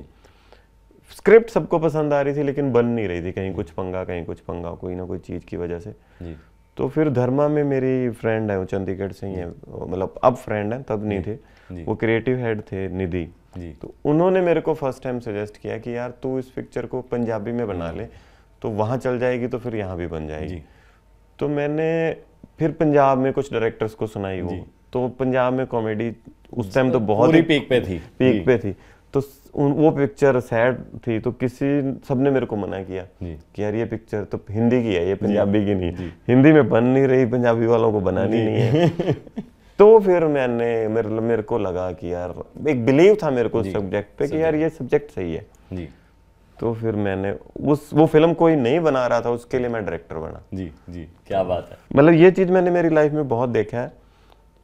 [SPEAKER 2] स्क्रिप्ट सबको पसंद आ रही थी लेकिन बन नहीं रही थी कहीं कुछ पंगा कहीं कुछ पंगा कोई ना कोई चीज़ की वजह से तो फिर धर्मा में मेरी फ्रेंड है वो चंडीगढ़ से ही है मतलब अब फ्रेंड है तब नहीं थे वो क्रिएटिव हेड थे निधि तो उन्होंने मेरे को फर्स्ट टाइम सजेस्ट किया कि यार तू इस पिक्चर को पंजाबी में बना ले तो वहाँ चल जाएगी तो फिर यहाँ भी बन जाएगी तो मैंने फिर पंजाब में कुछ डायरेक्टर्स को सुनाई वो तो पंजाब में कॉमेडी उस टाइम तो बहुत ही पीक पे थी पीक पे थी तो वो पिक्चर सैड थी तो किसी सबने मेरे को मना किया कि यार ये पिक्चर तो हिंदी की है ये पंजाबी की नहीं हिंदी में बन नहीं रही पंजाबी वालों को बनानी नहीं है तो फिर मैंने मेरे मेरे को लगा कि यार एक बिलीव था मेरे को सब्जेक्ट पे कि यार ये सब्जेक्ट सही है तो फिर मैंने उस वो फिल्म कोई नहीं बना रहा था उसके लिए मैं डायरेक्टर बना जी जी क्या बात है मतलब ये चीज़ मैंने मेरी लाइफ में बहुत देखा है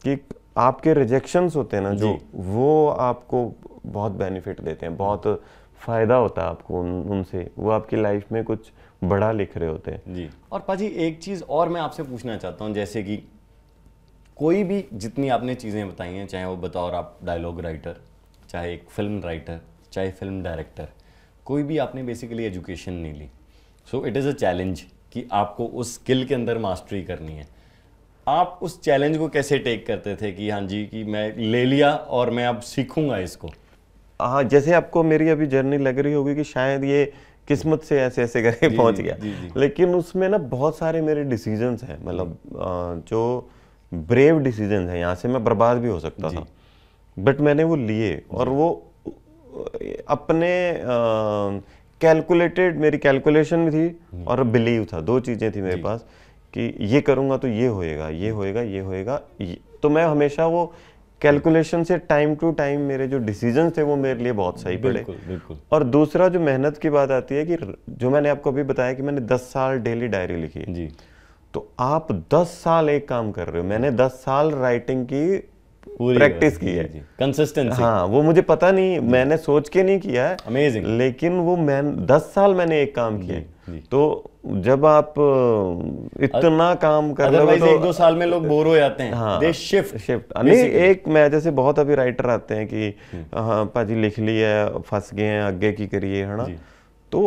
[SPEAKER 2] कि आपके रिजेक्शन होते हैं ना जो वो आपको बहुत बेनिफिट देते हैं बहुत फ़ायदा होता है आपको उन उनसे वो आपकी लाइफ में कुछ बड़ा लिख रहे होते हैं जी
[SPEAKER 1] और पाजी एक चीज़ और मैं आपसे पूछना चाहता हूँ जैसे कि कोई भी जितनी आपने चीज़ें बताई हैं चाहे वो बताओ आप डायलॉग राइटर चाहे एक फिल्म राइटर चाहे फिल्म डायरेक्टर कोई भी आपने बेसिकली एजुकेशन नहीं ली so it is a challenge कि आपको उस स्किल के अंदर मास्टरी करनी है आप उस चैलेंज को कैसे टेक करते थे कि हाँ जी कि मैं ले लिया और मैं अब सीखूंगा इसको
[SPEAKER 2] हाँ जैसे आपको मेरी अभी जर्नी लग रही होगी कि शायद ये किस्मत से ऐसे ऐसे करके पहुंच गया जी, जी। लेकिन उसमें ना बहुत सारे मेरे डिसीजंस हैं मतलब जो ब्रेव डिसीजंस हैं यहाँ से मैं बर्बाद भी हो सकता था बट मैंने वो लिए और वो अपने कैलकुलेटेड मेरी कैलकुलेशन भी थी हम्म। और बिलीव था दो चीज़ें थी मेरे पास कि ये करूँगा तो ये होएगा ये हम्म। होएगा ये होएगा तो मैं हमेशा वो कैलकुलेशन से टाइम टू टाइम मेरे जो डिसीजन थे वो मेरे लिए बहुत सही पड़े बिल्कुल, बिल्कुल। और दूसरा जो मेहनत की बात आती है कि जो मैंने आपको अभी बताया कि मैंने दस साल डेली डायरी लिखी है जी तो आप दस साल एक काम कर रहे हो मैंने हम्म। दस साल राइटिंग की प्रैक्टिस की है
[SPEAKER 1] कंसिस्टेंसी हाँ
[SPEAKER 2] वो मुझे पता नहीं मैंने सोच के नहीं किया है अमेजिंग लेकिन वो मैं दस साल मैंने एक काम किया तो जब आप इतना काम कर रहे हो तो एक दो
[SPEAKER 1] साल में लोग बोर हो जाते हैं हाँ, दे शिफ्ट शिफ्ट
[SPEAKER 2] नहीं एक मैं जैसे बहुत अभी राइटर आते हैं कि हम्म। हाँ पाजी लिख लिया है फंस गए हैं आगे की करिए है ना तो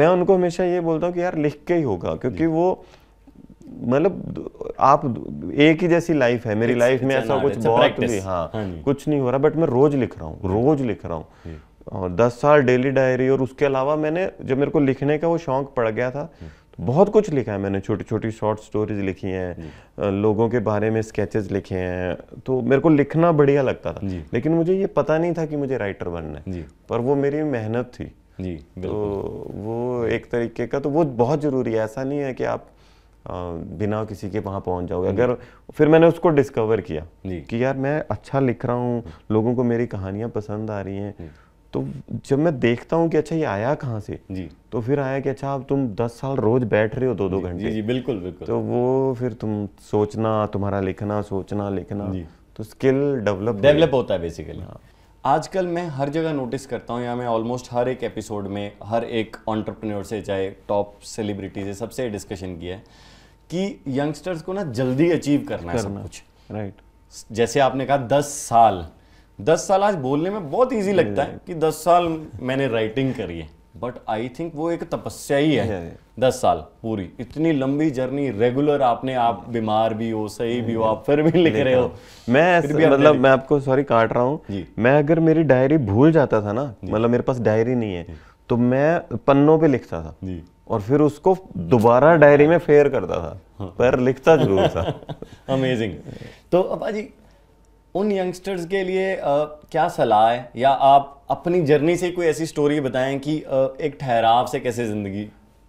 [SPEAKER 2] मैं उनको हमेशा ये बोलता हूँ कि यार लिख के ही होगा क्योंकि वो मतलब आप एक ही जैसी लाइफ है मेरी लाइफ में ऐसा कुछ बहुत भी हाँ, हाँ कुछ नहीं हो रहा बट मैं रोज लिख रहा हूँ रोज लिख रहा हूँ हम्म। और दस साल डेली डायरी और उसके अलावा मैंने जब मेरे को लिखने का वो शौक पड़ गया था तो बहुत कुछ लिखा है मैंने छोटी छोटी शॉर्ट स्टोरीज लिखी हैं लोगों के बारे में स्केचेस लिखे हैं तो मेरे को लिखना बढ़िया लगता था लेकिन मुझे ये पता नहीं था कि मुझे राइटर बनना है पर वो मेरी मेहनत थी जी तो वो एक तरीके का तो वो बहुत ज़रूरी है ऐसा नहीं है कि आप बिना किसी के वहाँ पहुँच जाओगे हम्म। अगर फिर मैंने उसको डिस्कवर किया कि यार मैं अच्छा लिख रहा हूँ हम्म। लोगों को मेरी कहानियाँ पसंद आ रही हैं हम्म। तो जब मैं देखता हूँ कि अच्छा ये आया कहाँ से जी तो फिर आया कि अच्छा अब तुम दस साल रोज बैठ रहे हो दो दो घंटे जी, जी बिल्कुल बिल्कुल तो वो फिर तुम सोचना तुम्हारा लिखना सोचना लिखना जी तो स्किल डेवलप डेवलप होता
[SPEAKER 1] है बेसिकली हाँ। आजकल मैं हर जगह नोटिस करता हूँ या मैं ऑलमोस्ट हर एक एपिसोड में हर एक ऑन्टरप्रनोर से चाहे टॉप सेलिब्रिटी से सबसे डिस्कशन किया है कि यंगस्टर्स को ना जल्दी अचीव करना, करना है सब कुछ राइट जैसे आपने कहा दस साल दस साल आज बोलने में बहुत इजी लगता है कि दस साल मैंने राइटिंग करी है बट आई थिंक वो एक तपस्या ही है दस साल पूरी इतनी लंबी जर्नी रेगुलर आपने आप बीमार भी हो सही भी हो आप फिर भी लिख रहे हो मैं मतलब मैं
[SPEAKER 2] आपको सॉरी काट रहा हूँ मैं अगर मेरी डायरी भूल जाता था ना मतलब मेरे पास डायरी नहीं है तो मैं पन्नों पे लिखता था और फिर उसको दोबारा डायरी में फेयर करता था हाँ। पर लिखता जरूर था
[SPEAKER 1] अमेजिंग तो अपा जी उन यंगस्टर्स के लिए आ, क्या सलाह है या आप अपनी जर्नी से कोई ऐसी स्टोरी बताएं कि आ, एक ठहराव से कैसे ज़िंदगी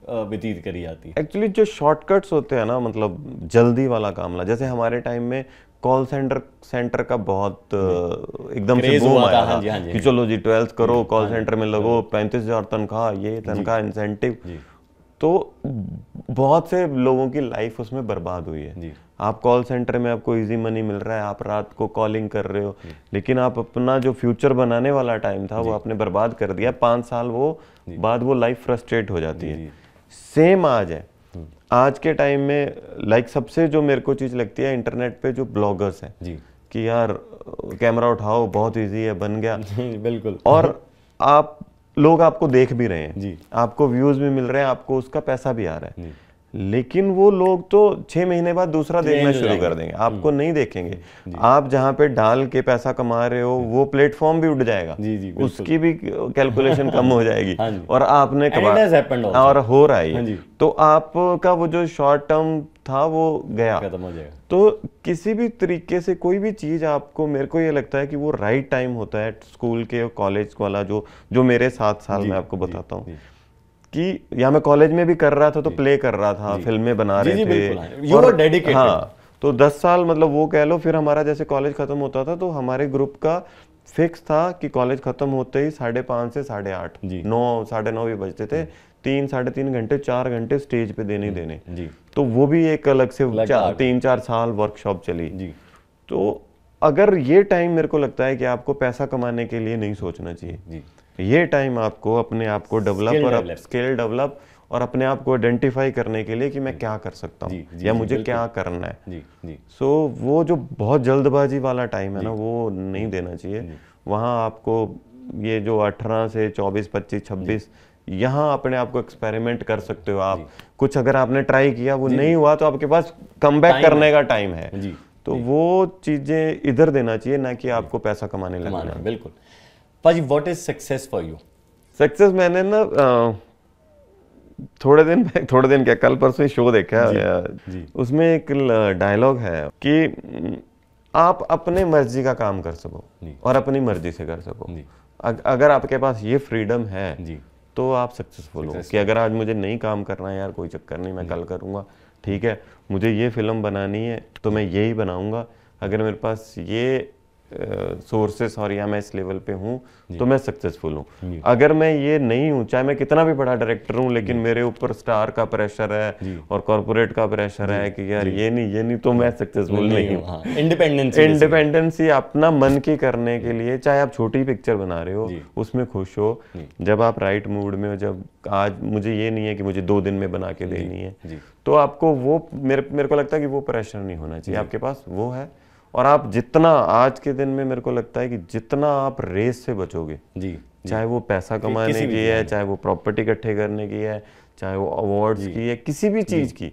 [SPEAKER 1] व्यतीत करी जाती है
[SPEAKER 2] एक्चुअली जो शॉर्टकट्स होते हैं ना मतलब जल्दी वाला कामला जैसे हमारे टाइम में कॉल सेंटर सेंटर का बहुत एकदम से बूम आया था हाँ हाँ कि चलो जी ट्वेल्थ करो कॉल सेंटर में लगो पैंतीस हजार तनख्वाह ये तनख्वाह इंसेंटिव तो बहुत से लोगों की लाइफ उसमें बर्बाद हुई है आप कॉल सेंटर में आपको इजी मनी मिल रहा है आप रात को कॉलिंग कर रहे हो लेकिन आप अपना जो फ्यूचर बनाने वाला टाइम था वो आपने बर्बाद कर दिया पाँच साल वो बाद वो लाइफ फ्रस्ट्रेट हो जाती है सेम आज है हम्म। आज के टाइम में लाइक सबसे जो मेरे को चीज़ लगती है इंटरनेट पे जो ब्लॉगर्स है जी कि यार कैमरा उठाओ बहुत इजी है बन गया बिल्कुल और आप लोग आपको देख भी रहे हैं जी आपको व्यूज भी मिल रहे हैं आपको उसका पैसा भी आ रहा है लेकिन वो लोग तो छह महीने बाद दूसरा देखना शुरू कर देंगे आपको हम्म। नहीं देखेंगे आप जहां पे डाल के पैसा कमा रहे हो वो प्लेटफॉर्म भी उड़ जाएगा जी जी उसकी भी कैलकुलेशन कम हो जाएगी हाँ और आपने कमा और हो रहा है हाँ तो आपका वो जो शॉर्ट टर्म था वो गया खत्म हो जाएगा तो किसी भी तरीके से कोई भी चीज़ आपको मेरे को ये लगता है कि वो राइट टाइम होता है स्कूल के और कॉलेज वाला जो जो मेरे सात साल में आपको बताता हूँ कि या मैं कॉलेज में भी कर रहा था तो प्ले कर रहा था फिल्में बना रहे थे हाँ। और, हाँ तो दस साल मतलब वो कह लो फिर हमारा जैसे कॉलेज खत्म होता था तो हमारे ग्रुप का फिक्स था कि कॉलेज खत्म होते ही साढ़े पांच से साढ़े आठ नौ साढ़े नौ भी बजते थे तीन साढ़े तीन घंटे चार घंटे स्टेज पे देने ही देने जी तो वो भी एक अलग से चार, तीन चार साल वर्कशॉप चली जी तो अगर ये टाइम मेरे को लगता है कि आपको पैसा कमाने के लिए नहीं सोचना चाहिए जी ये टाइम आपको अपने आप को डेवलप और स्किल डेवलप और अपने आप को आइडेंटिफाई करने के लिए कि मैं क्या कर सकता हूँ या मुझे क्या करना है जी जी सो so, वो जो बहुत जल्दबाजी वाला टाइम है ना वो नहीं देना चाहिए वहाँ आपको ये जो अठारह से चौबीस पच्चीस छब्बीस यहाँ अपने आप को एक्सपेरिमेंट कर सकते हो आप कुछ अगर आपने ट्राई किया वो नहीं हुआ तो आपके पास कम करने का टाइम है जी तो वो चीज़ें इधर देना चाहिए ना कि आपको पैसा कमाने लगना बिल्कुल
[SPEAKER 1] पाजी what is success for you
[SPEAKER 2] success मैंने ना थोड़े दिन थोड़े दिन क्या कल परसों शो देखा जी, जी. उसमें एक डायलॉग है कि आप अपने मर्जी का काम कर सको और अपनी मर्जी से कर सको अगर आपके पास ये फ्रीडम है जी. तो आप सक्सेसफुल हो कि अगर आज मुझे नहीं काम करना है यार कोई चक्कर नहीं मैं कल करूँगा ठीक है मुझे ये फिल्म बनानी है तो मैं यही बनाऊँगा अगर मेरे पास ये सोर्सेस और या मैं इस लेवल पे हूँ तो मैं सक्सेसफुल हूँ अगर मैं ये नहीं हूँ चाहे मैं कितना भी बड़ा डायरेक्टर हूँ लेकिन मेरे ऊपर स्टार का प्रेशर है और कॉरपोरेट का प्रेशर है कि यार ये नहीं ये नहीं तो मैं सक्सेसफुल नहीं हूँ इंडिपेंडेंस हाँ। इंडिपेंडेंसी अपना मन की करने के लिए चाहे आप छोटी पिक्चर बना रहे हो उसमें खुश हो जब आप राइट मूड में हो जब आज मुझे ये नहीं है कि मुझे दो दिन में बना के देनी है तो आपको वो मेरे मेरे को लगता है कि वो प्रेशर नहीं होना चाहिए आपके पास वो है और आप जितना आज के दिन में मेरे को लगता है कि जितना आप रेस से बचोगे जी चाहे वो पैसा कमाने की है चाहे वो प्रॉपर्टी इकट्ठे करने की है चाहे वो अवार्ड की है किसी भी चीज़ की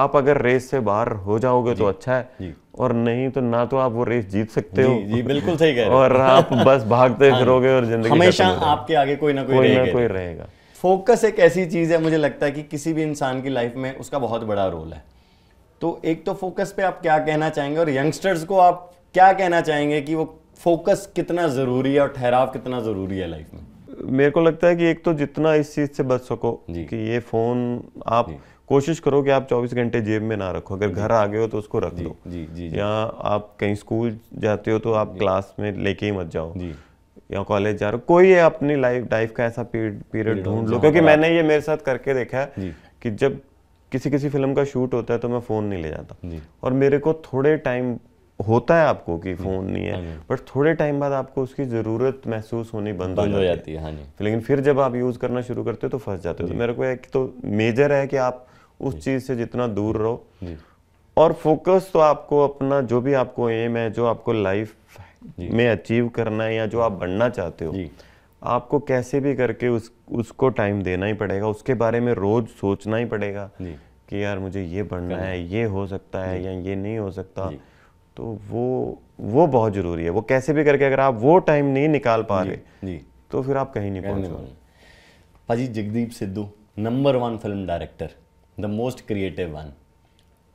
[SPEAKER 2] आप अगर रेस से बाहर हो जाओगे तो अच्छा है और नहीं तो ना तो आप वो रेस जीत सकते जी, हो जी बिल्कुल सही कह रहे और आप बस भागते फिरोगे हाँ और जिंदगी हमेशा आपके आगे कोई ना कोई ना कोई रहेगा
[SPEAKER 1] फोकस एक ऐसी चीज है मुझे लगता है कि किसी भी इंसान की लाइफ में उसका बहुत बड़ा रोल है तो एक तो फोकस पे आप क्या कहना चाहेंगे और यंगस्टर्स को आप क्या कहना चाहेंगे कि वो फोकस कितना ज़रूरी है और ठहराव कितना ज़रूरी है लाइफ
[SPEAKER 2] में मेरे को लगता है कि एक तो जितना इस चीज़ से बच सको कि ये फ़ोन आप कोशिश करो कि आप 24 घंटे जेब में ना रखो अगर घर आ गए हो तो उसको रख दो जी, जी, जी, या आप कहीं स्कूल जाते हो तो आप क्लास में लेके ही मत जाओ जी, या कॉलेज जा रहे हो कोई अपनी लाइफ लाइफ का ऐसा पीरियड ढूंढ लो क्योंकि हाँ। मैंने ये मेरे साथ करके देखा है कि जब किसी किसी फिल्म का शूट होता है तो मैं फ़ोन नहीं ले जाता और मेरे को थोड़े टाइम होता है आपको कि फ़ोन नहीं है हाँ बट थोड़े टाइम बाद आपको उसकी ज़रूरत महसूस होनी बंद हो जाती है हाँ लेकिन फिर जब आप यूज़ करना शुरू करते हो तो फंस जाते हो तो मेरे को एक तो मेजर है कि आप उस चीज़ से जितना दूर रहो और फोकस तो आपको अपना जो भी आपको एम है जो आपको लाइफ में अचीव करना है या जो आप बनना चाहते हो आपको कैसे भी करके उस उसको टाइम देना ही पड़ेगा उसके बारे में रोज सोचना ही पड़ेगा कि यार मुझे ये पढ़ना है ये हो सकता है या ये नहीं हो सकता तो वो वो बहुत ज़रूरी है वो कैसे भी करके अगर आप वो टाइम नहीं निकाल
[SPEAKER 1] पा रहे तो फिर आप कहीं नहीं पहुँच भाजी Jagdeep Sidhu number one film director the most creative one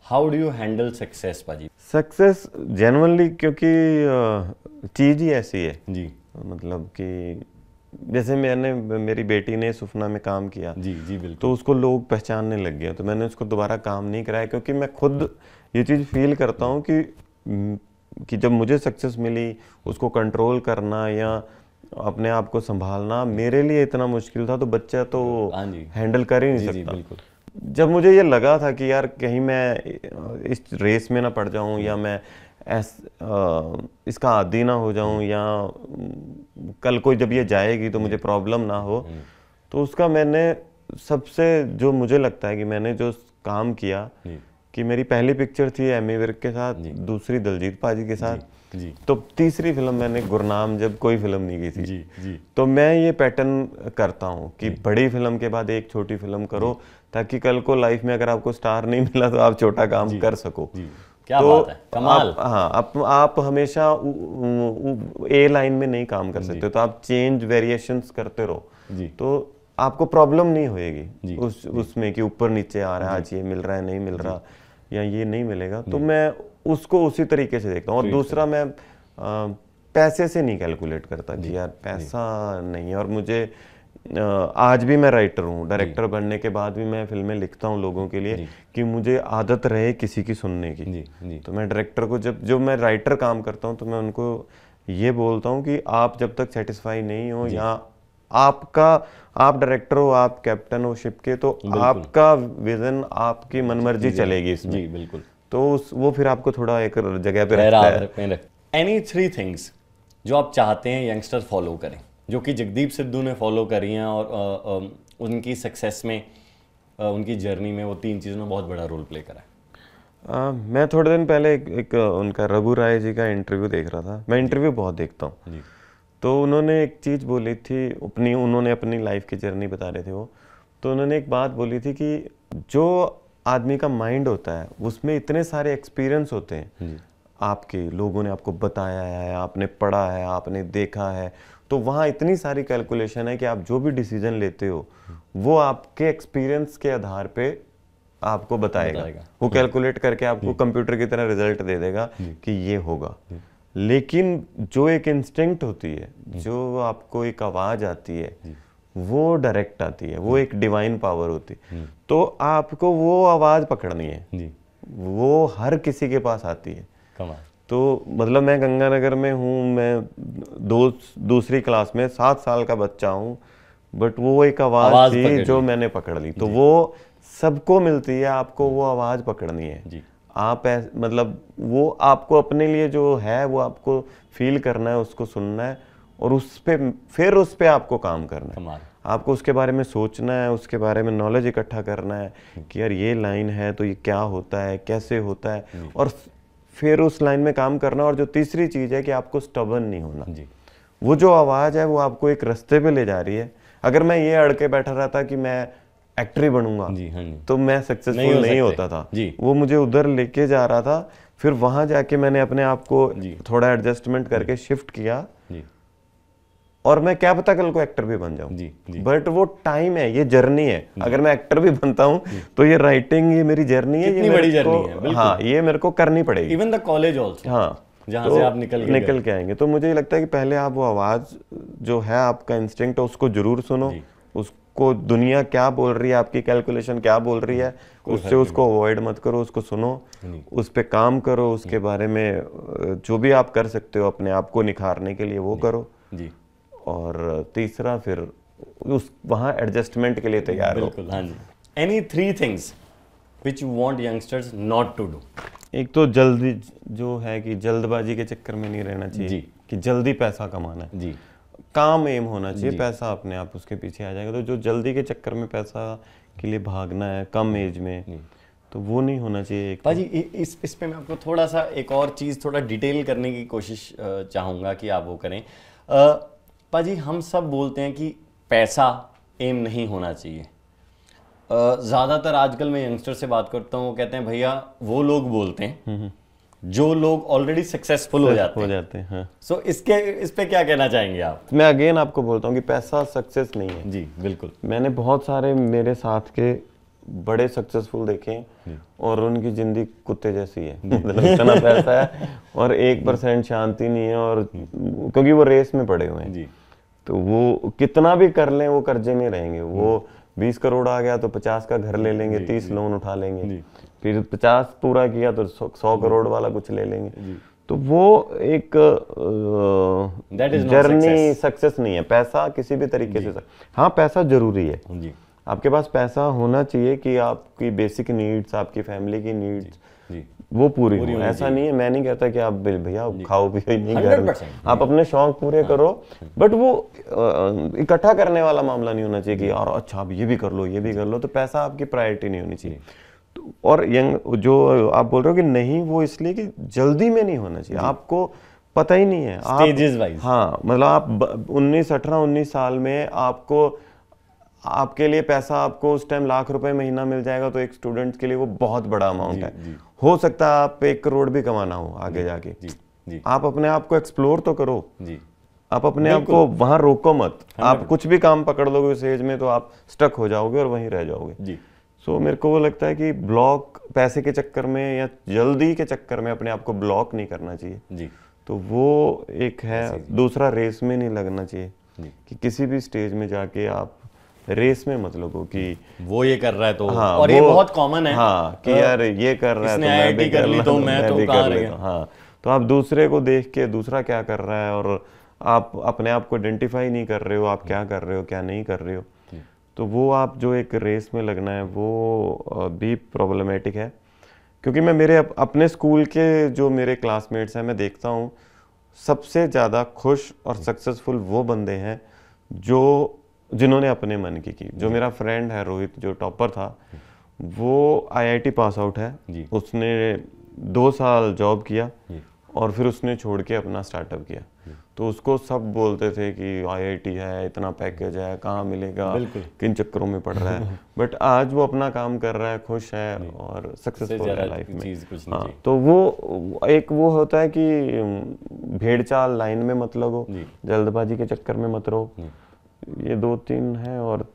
[SPEAKER 1] how do you handle success पाजी
[SPEAKER 2] सक्सेस जनरली क्योंकि चीज़ ही ऐसी है जी मतलब कि जैसे मैंने मेरी बेटी ने सुफना में काम किया जी जी बिल्कुल तो उसको लोग पहचानने लग गए तो मैंने उसको दोबारा काम नहीं कराया क्योंकि मैं खुद ये चीज़ फील करता हूँ कि हम्म, कि जब मुझे सक्सेस मिली उसको कंट्रोल करना या अपने आप को संभालना मेरे लिए इतना मुश्किल था तो बच्चा तो हैंडल हाँ कर ही नहीं जी, सकता जी, बिल्कुल जब मुझे ये लगा था कि यार कहीं मैं इस रेस में ना पड़ जाऊँ या मैं ऐस आ, इसका आदि ना हो जाऊं हम्म। या कल कोई जब ये जाएगी तो मुझे प्रॉब्लम हम्म। ना हो हम्म। तो उसका मैंने सबसे जो मुझे लगता है कि मैंने जो काम किया कि मेरी पहली पिक्चर थी एम ए के साथ दूसरी दलजीत पाजी के साथ जी, तो तीसरी फिल्म मैंने गुरनाम जब कोई फिल्म नहीं की थी जी, जी, तो मैं ये पैटर्न करता हूँ कि बड़ी फिल्म के बाद एक छोटी फिल्म करो ताकि कल को लाइफ में अगर आपको स्टार नहीं मिला तो आप छोटा काम कर सको क्या तो बात है कमाल आप, हाँ आप, आप हमेशा ए लाइन में नहीं काम कर सकते तो आप चेंज वेरिएशंस करते रहो जी तो आपको प्रॉब्लम नहीं होएगी उस उसमें कि ऊपर नीचे आ रहा है आज ये मिल रहा है नहीं मिल रहा या ये नहीं मिलेगा तो मैं उसको उसी तरीके से देखता हूँ और दूसरा मैं आ, पैसे से नहीं कैलकुलेट करता जी यार पैसा नहीं है और मुझे आज भी मैं राइटर हूँ डायरेक्टर बनने के बाद भी मैं फिल्में लिखता हूँ लोगों के लिए कि मुझे आदत रहे किसी की सुनने की जी, जी। तो मैं डायरेक्टर को जब जो मैं राइटर काम करता हूँ तो मैं उनको ये बोलता हूँ कि आप जब तक सेटिस्फाई नहीं हो या आपका आप डायरेक्टर हो आप कैप्टन हो शिप के तो आपका विजन आपकी मनमर्जी चलेगी इसमें जी बिल्कुल तो उस वो फिर आपको थोड़ा एक जगह पे रखता है
[SPEAKER 1] एनी थ्री थिंग्स जो आप चाहते हैं यंगस्टर फॉलो करें जो कि जगदीप सिद्धू ने फॉलो करी हैं और आ, आ, उनकी सक्सेस में आ, उनकी जर्नी में वो तीन चीज़ों ने बहुत बड़ा रोल प्ले करा है
[SPEAKER 2] आ, मैं थोड़े दिन पहले एक, एक उनका रघु राय जी का इंटरव्यू देख रहा था मैं इंटरव्यू बहुत देखता हूँ तो उन्होंने एक चीज़ बोली थी अपनी उन्होंने अपनी लाइफ की जर्नी बता रहे थे वो तो उन्होंने एक बात बोली थी कि जो आदमी का माइंड होता है उसमें इतने सारे एक्सपीरियंस होते हैं आपके लोगों ने आपको बताया है आपने पढ़ा है आपने देखा है तो वहाँ इतनी सारी कैलकुलेशन है कि आप जो भी डिसीजन लेते हो वो आपके एक्सपीरियंस के आधार पे आपको बताएगा, बताएगा। वो कैलकुलेट करके आपको कंप्यूटर की तरह रिजल्ट दे देगा कि ये होगा लेकिन जो एक इंस्टिंक्ट होती है जो आपको एक आवाज़ आती है वो डायरेक्ट आती है वो एक डिवाइन पावर होती है तो आपको वो आवाज़ पकड़नी है वो हर किसी के पास आती है कमाल तो मतलब मैं गंगानगर में हूँ मैं दो दूसरी क्लास में सात साल का बच्चा हूँ बट वो एक आवाज़ थी जो मैंने पकड़ ली तो वो सबको मिलती है आपको वो आवाज़ पकड़नी है जी आप मतलब वो आपको अपने लिए जो है वो आपको फील करना है उसको सुनना है और उस पर फिर उस पर आपको काम करना है आपको उसके बारे में सोचना है उसके बारे में नॉलेज इकट्ठा करना है कि यार ये लाइन है तो ये क्या होता है कैसे होता है और फिर उस लाइन में काम करना और जो तीसरी चीज़ है कि आपको स्टबन नहीं होना जी वो जो आवाज़ है वो आपको एक रास्ते पे ले जा रही है अगर मैं ये अड़के बैठा रहा था कि मैं एक्टर ही बनूंगा जी, हाँ जी। तो मैं सक्सेसफुल नहीं, हो नहीं होता था जी। वो मुझे उधर लेके जा रहा था फिर वहां जाके मैंने अपने आप को थोड़ा एडजस्टमेंट करके शिफ्ट किया और मैं क्या पता कल को एक्टर भी बन जाऊं जी, जी बट वो टाइम है ये जर्नी है अगर मैं एक्टर भी बनता हूँ तो ये राइटिंग ये मेरी जर्नी है ये बड़ी जर्नी है हाँ ये मेरे को करनी पड़ेगी इवन
[SPEAKER 1] द कॉलेज ऑल्सो
[SPEAKER 2] हाँ जहां तो से आप निकल निकल के आएंगे तो मुझे लगता है कि पहले आप वो आवाज़ जो है आपका इंस्टिंक्ट उसको जरूर सुनो उसको दुनिया क्या बोल रही है आपकी कैलकुलेशन क्या बोल रही है उससे उसको अवॉइड मत करो उसको सुनो उस पर काम करो उसके बारे में जो भी आप कर सकते हो अपने आप को निखारने के लिए वो करो जी और तीसरा फिर उस वहाँ एडजस्टमेंट के लिए तैयार बिल्कुल हाँ जी any three things which you want youngsters not to do एक तो जल्दी जो है कि जल्दबाजी के चक्कर में नहीं रहना चाहिए जी कि जल्दी पैसा कमाना है जी काम एम होना चाहिए पैसा अपने आप उसके पीछे आ जाएगा तो जो जल्दी के चक्कर में पैसा के लिए
[SPEAKER 1] भागना है कम एज में तो वो नहीं होना चाहिए भाजी तो। इस इस पे मैं आपको थोड़ा सा एक और चीज़ थोड़ा डिटेल करने की कोशिश चाहूँगा कि आप वो करें पाजी हम सब बोलते हैं कि पैसा एम नहीं होना चाहिए ज़्यादातर आजकल मैं यंगस्टर से बात करता हूँ कहते हैं भैया वो लोग बोलते हैं हम्म, हम्म। जो लोग ऑलरेडी सक्सेसफुल हो जाते हो जाते हैं हाँ। सो so, इसके इस पे क्या कहना चाहेंगे आप
[SPEAKER 2] मैं अगेन आपको बोलता हूँ कि पैसा सक्सेस नहीं है जी बिल्कुल मैंने बहुत सारे मेरे साथ के बड़े सक्सेसफुल देखे और उनकी जिंदगी कुत्ते जैसी है मतलब इतना पैसा है और एक परसेंट शांति नहीं है और क्योंकि वो रेस में पड़े हुए हैं जी तो वो कितना भी कर लें वो कर्जे में रहेंगे वो हम्म। बीस करोड़ आ गया तो पचास का घर ले लेंगे तीस लोन उठा लेंगे फिर पचास पूरा किया तो सौ हम्म। करोड़ वाला कुछ ले लेंगे तो वो एक जर्नी सक्सेस नहीं है पैसा किसी भी तरीके से हाँ पैसा जरूरी है आपके पास पैसा होना चाहिए कि आपकी बेसिक नीड्स आपकी फैमिली की नीड्स वो पूरी, पूरी हो ऐसा नहीं है मैं नहीं कहता कि आप बिल भैया खाओ पियो नहीं कर आप अपने शौक पूरे हाँ। करो बट वो इकट्ठा करने वाला मामला नहीं होना चाहिए कि यार अच्छा आप ये भी कर लो ये भी कर लो तो पैसा आपकी प्रायोरिटी नहीं होनी चाहिए तो, और यंग जो आप बोल रहे हो कि नहीं वो इसलिए कि जल्दी में नहीं होना चाहिए आपको पता ही नहीं है हाँ मतलब आप उन्नीस अठारह उन्नीस साल में आपको आपके लिए पैसा आपको उस टाइम लाख रुपए महीना मिल जाएगा तो एक स्टूडेंट के लिए वो बहुत बड़ा अमाउंट है हो सकता है आप एक करोड़ भी कमाना हो आगे जी, जाके जी, जी. आप अपने आप को एक्सप्लोर तो करो जी आप अपने आप को वहां रोको मत हाँ, आप कुछ भी काम पकड़ लोगे उस एज में तो आप स्टक हो जाओगे और वहीं रह जाओगे सो so, मेरे को वो लगता है कि ब्लॉक पैसे के चक्कर में या जल्दी के चक्कर में अपने आप को ब्लॉक नहीं करना चाहिए जी तो वो एक है दूसरा रेस में नहीं लगना चाहिए कि किसी भी स्टेज में जाके आप रेस में मत लोगों कि वो ये कर रहा है तो हाँ, और ये बहुत कॉमन है हाँ कि यार ये कर रहा है तो मैं भी कर ली तो मैं तो भी कर लेता हाँ तो आप दूसरे को देख के दूसरा क्या कर रहा है और आप अपने आप को आइडेंटिफाई नहीं कर रहे हो आप क्या कर रहे हो क्या नहीं कर रहे हो तो वो आप जो एक रेस में लगना है वो भी प्रॉब्लमेटिक है क्योंकि मैं मेरे अपने स्कूल के जो मेरे क्लासमेट्स हैं मैं देखता हूँ सबसे ज़्यादा खुश और सक्सेसफुल वो बंदे हैं जो जिन्होंने अपने मन की की जो मेरा फ्रेंड है रोहित जो टॉपर था वो आईआईटी पास आउट है जी। उसने दो साल जॉब किया और फिर उसने छोड़ के अपना स्टार्टअप किया तो उसको सब बोलते थे कि आईआईटी है इतना पैकेज है कहाँ मिलेगा किन चक्करों में पड़ रहा है बट आज वो अपना काम कर रहा है खुश है और सक्सेसफुल है लाइफ में हाँ तो वो एक वो होता है कि भेड़ चाल लाइन में मत लगो जल्दबाजी के चक्कर में मत रहो ये दो तीन है और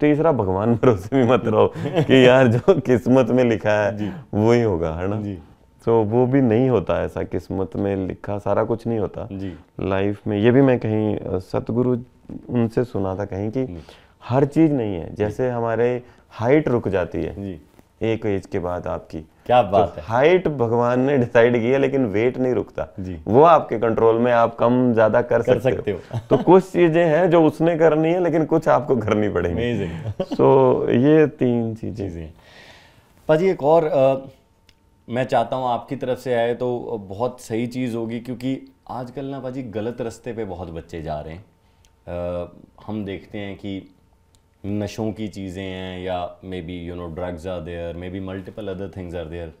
[SPEAKER 2] तीसरा भगवान भरोसे भी मत रहो कि यार जो किस्मत में लिखा है वो ही होगा है ना तो so, वो भी नहीं होता ऐसा किस्मत में लिखा सारा कुछ नहीं होता जी लाइफ में ये भी मैं कहीं सतगुरु उनसे सुना था कहीं कि हर चीज़ नहीं है जैसे हमारे हाइट रुक जाती है जी एक एज के बाद आपकी क्या तो बात तो है हाइट भगवान ने डिसाइड की है लेकिन वेट नहीं रुकता जी वो आपके कंट्रोल में आप कम ज्यादा कर, कर सकते, सकते हो तो कुछ चीजें हैं जो उसने करनी है लेकिन कुछ आपको करनी पड़ेगी सो so, ये तीन चीजें
[SPEAKER 1] पाजी एक और आ, मैं चाहता हूँ आपकी तरफ से आए तो बहुत सही चीज़ होगी क्योंकि आजकल ना पाजी गलत रास्ते पे बहुत बच्चे जा रहे हैं आ, हम देखते हैं कि नशों की चीज़ें हैं या maybe you know drugs are there maybe multiple other things are there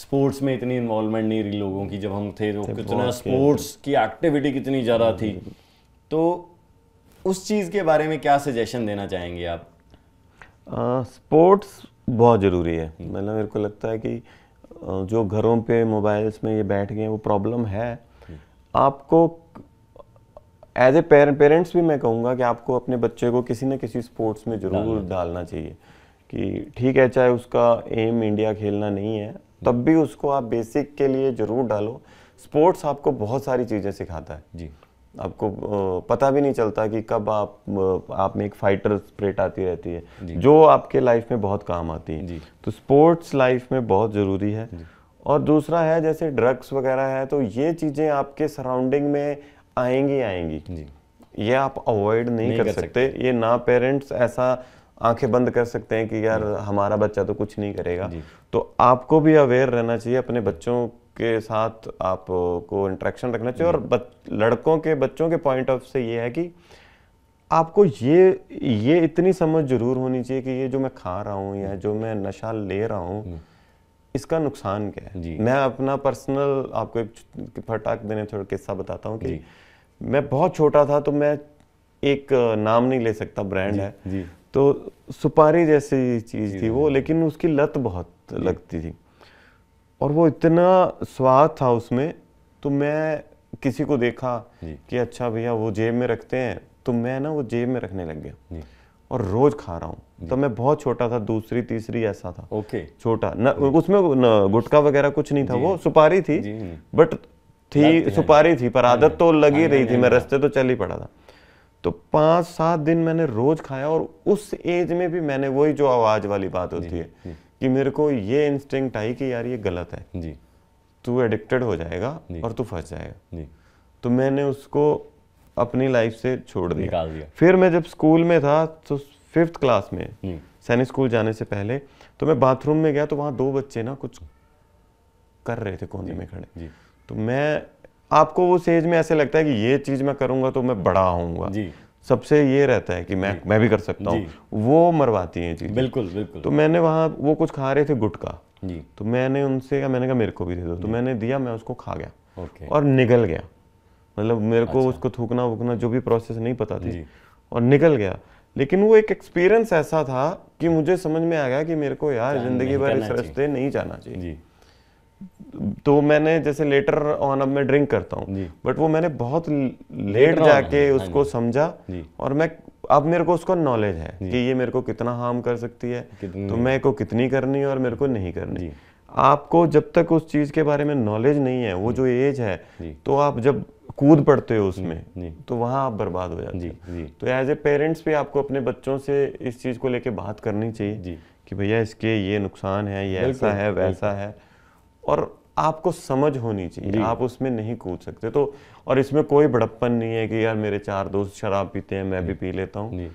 [SPEAKER 1] sports में इतनी इन्वॉलमेंट नहीं रही लोगों की जब हम थे तो कितना स्पोर्ट्स की एक्टिविटी कितनी ज़्यादा थी हम्म, हम्म। तो उस चीज़ के बारे में क्या सजेशन देना चाहेंगे आप
[SPEAKER 2] स्पोर्ट्स uh, बहुत ज़रूरी है मतलब मेरे को लगता है कि जो घरों पे मोबाइल्स में ये बैठ गए वो प्रॉब्लम है हम्म। आपको एज ए पेरेंट पेरेंट्स भी मैं कहूँगा कि आपको अपने बच्चे को किसी न किसी स्पोर्ट्स में जरूर डालना चाहिए कि ठीक है चाहे उसका एम इंडिया खेलना नहीं है तब भी उसको आप बेसिक के लिए ज़रूर डालो स्पोर्ट्स आपको बहुत सारी चीज़ें सिखाता है जी आपको पता भी नहीं चलता कि कब आप आप में एक फाइटर स्प्रेट आती रहती है जो आपके लाइफ में बहुत काम आती है तो स्पोर्ट्स लाइफ में बहुत ज़रूरी है और दूसरा है जैसे ड्रग्स वगैरह है तो ये चीज़ें आपके सराउंडिंग में आएंगी आएंगी जी ये आप अवॉइड नहीं, नहीं कर, कर सकते, सकते। ये ना पेरेंट्स ऐसा आंखें बंद कर सकते हैं कि यार हमारा बच्चा तो कुछ नहीं करेगा तो आपको भी अवेयर रहना चाहिए अपने बच्चों के साथ आपको इंट्रैक्शन रखना चाहिए और लड़कों के बच्चों के पॉइंट ऑफ से ये है कि आपको ये ये इतनी समझ जरूर होनी चाहिए कि ये जो मैं खा रहा हूँ या जो मैं नशा ले रहा हूँ इसका नुकसान क्या है मैं अपना पर्सनल आपको एक फटाक देने थोड़ा किस्सा बताता हूँ कि मैं बहुत छोटा था तो मैं एक नाम नहीं ले सकता ब्रांड है जी। तो सुपारी जैसी चीज़ थी वो लेकिन उसकी लत बहुत लगती थी और वो इतना स्वाद था उसमें तो मैं किसी को देखा कि अच्छा भैया वो जेब में रखते हैं तो मैं ना वो जेब में रखने लग गया और रोज खा रहा हूँ तो मैं बहुत छोटा था दूसरी तीसरी ऐसा था ओके छोटा न उसमें गुटखा वगैरह कुछ नहीं था वो सुपारी थी बट थी सुपारी थी पर आदत हाँ, तो लगी नहीं, हाँ, रही हाँ, थी मैं रास्ते तो चल ही पड़ा था तो पांच सात दिन मैंने रोज खाया और उस एज में भी मैंने वही जो आवाज वाली बात होती है कि मेरे को ये इंस्टिंग आई कि यार ये गलत है जी तू एडिक्टेड हो जाएगा और तू फंस जाएगा जी तो मैंने उसको अपनी लाइफ से छोड़ दिया निकाल दिया फिर मैं जब स्कूल में था तो फिफ्थ क्लास में सैनिक स्कूल जाने से पहले तो मैं बाथरूम में गया तो वहां दो बच्चे ना कुछ कर रहे थे कोने में खड़े जी तो मैं आपको वो सेज में ऐसे लगता है कि ये चीज़ मैं करूंगा तो मैं बड़ा आऊंगा सबसे ये रहता है कि मैं मैं भी कर सकता हूँ वो मरवाती है चीज़ बिल्कुल
[SPEAKER 1] बिल्कुल तो मैंने
[SPEAKER 2] वहाँ वो कुछ खा रहे थे गुटका जी तो मैंने उनसे कहा मैंने कहा मेरे को भी दे दो तो मैंने दिया मैं उसको खा
[SPEAKER 1] गया और
[SPEAKER 2] निकल गया मतलब मेरे को अच्छा। उसको थूकना वूकना जो भी प्रोसेस नहीं पता थी और निकल गया लेकिन वो एक एक्सपीरियंस ऐसा था कि मुझे समझ में आ गया कि मेरे को यार जिंदगी भर इस रास्ते नहीं जाना चाहिए तो मैंने जैसे लेटर ऑन अब मैं ड्रिंक करता हूँ बट वो मैंने बहुत लेट जाके हाँ, हाँ, उसको हाँ, समझा और मैं अब मेरे को उसको नॉलेज है कि ये मेरे को कितना हार्म कर सकती है तो मेरे को कितनी करनी है और मेरे को नहीं करनी आपको जब तक उस चीज के बारे में नॉलेज नहीं है वो जो एज है तो आप जब कूद पड़ते हो उसमें तो वहां आप बर्बाद हो जाते हैं तो एज ए पेरेंट्स भी आपको अपने बच्चों से इस चीज को लेके बात करनी चाहिए कि भैया इसके ये नुकसान है ये ऐसा है वैसा है और आपको समझ होनी चाहिए आप उसमें नहीं कूद सकते तो और इसमें कोई बड़प्पन नहीं है कि यार मेरे चार दोस्त शराब पीते हैं मैं भी पी लेता हूँ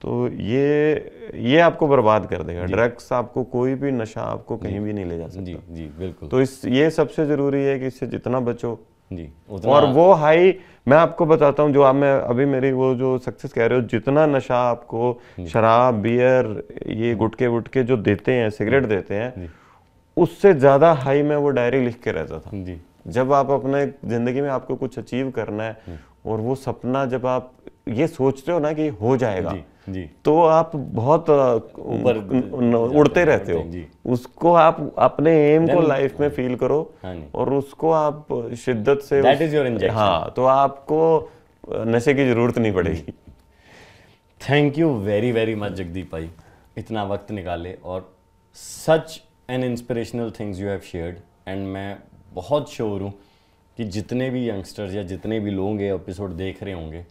[SPEAKER 2] तो ये ये आपको बर्बाद कर देगा ड्रग्स आपको कोई भी नशा आपको कहीं भी नहीं ले जा सकता जी जी बिल्कुल तो इस ये सबसे ज़रूरी है कि इससे जितना बचो
[SPEAKER 1] जी और
[SPEAKER 2] वो हाई मैं आपको बताता हूँ जो आप मैं अभी मेरी वो जो सक्सेस कह रहे हो जितना नशा आपको शराब बियर ये गुटके वुटके जो देते हैं सिगरेट देते हैं उससे ज़्यादा हाई में वो डायरी लिख के रहता था जी जब आप अपने ज़िंदगी में आपको कुछ अचीव करना है हम्म। और वो सपना जब आप ये सोचते हो ना कि हो जाएगा जी, जी. तो आप बहुत ऊपर उड़ते रहते हो जी. उसको आप अपने एम को लाइफ में फील करो
[SPEAKER 1] हाँ और उसको आप शिद्दत से उस, हाँ तो आपको नशे की जरूरत नहीं पड़ेगी thank you very very much Jagdeep भाई इतना वक्त निकाले और such and inspirational things you have shared and मैं बहुत श्योर हूँ कि जितने भी यंगस्टर्स या जितने भी लोग ये एपिसोड देख रहे होंगे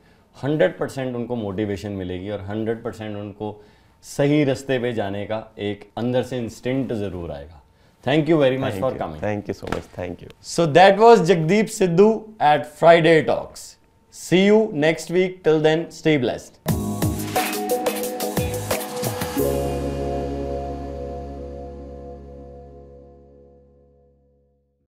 [SPEAKER 1] 100 परसेंट उनको मोटिवेशन मिलेगी और 100 परसेंट उनको सही रास्ते पे जाने का एक अंदर से इंस्टेंट ज़रूर आएगा thank you very much for coming thank you so much thank you so that was Jagdeep Sidhu at Friday Talks see you next week till then stay blessed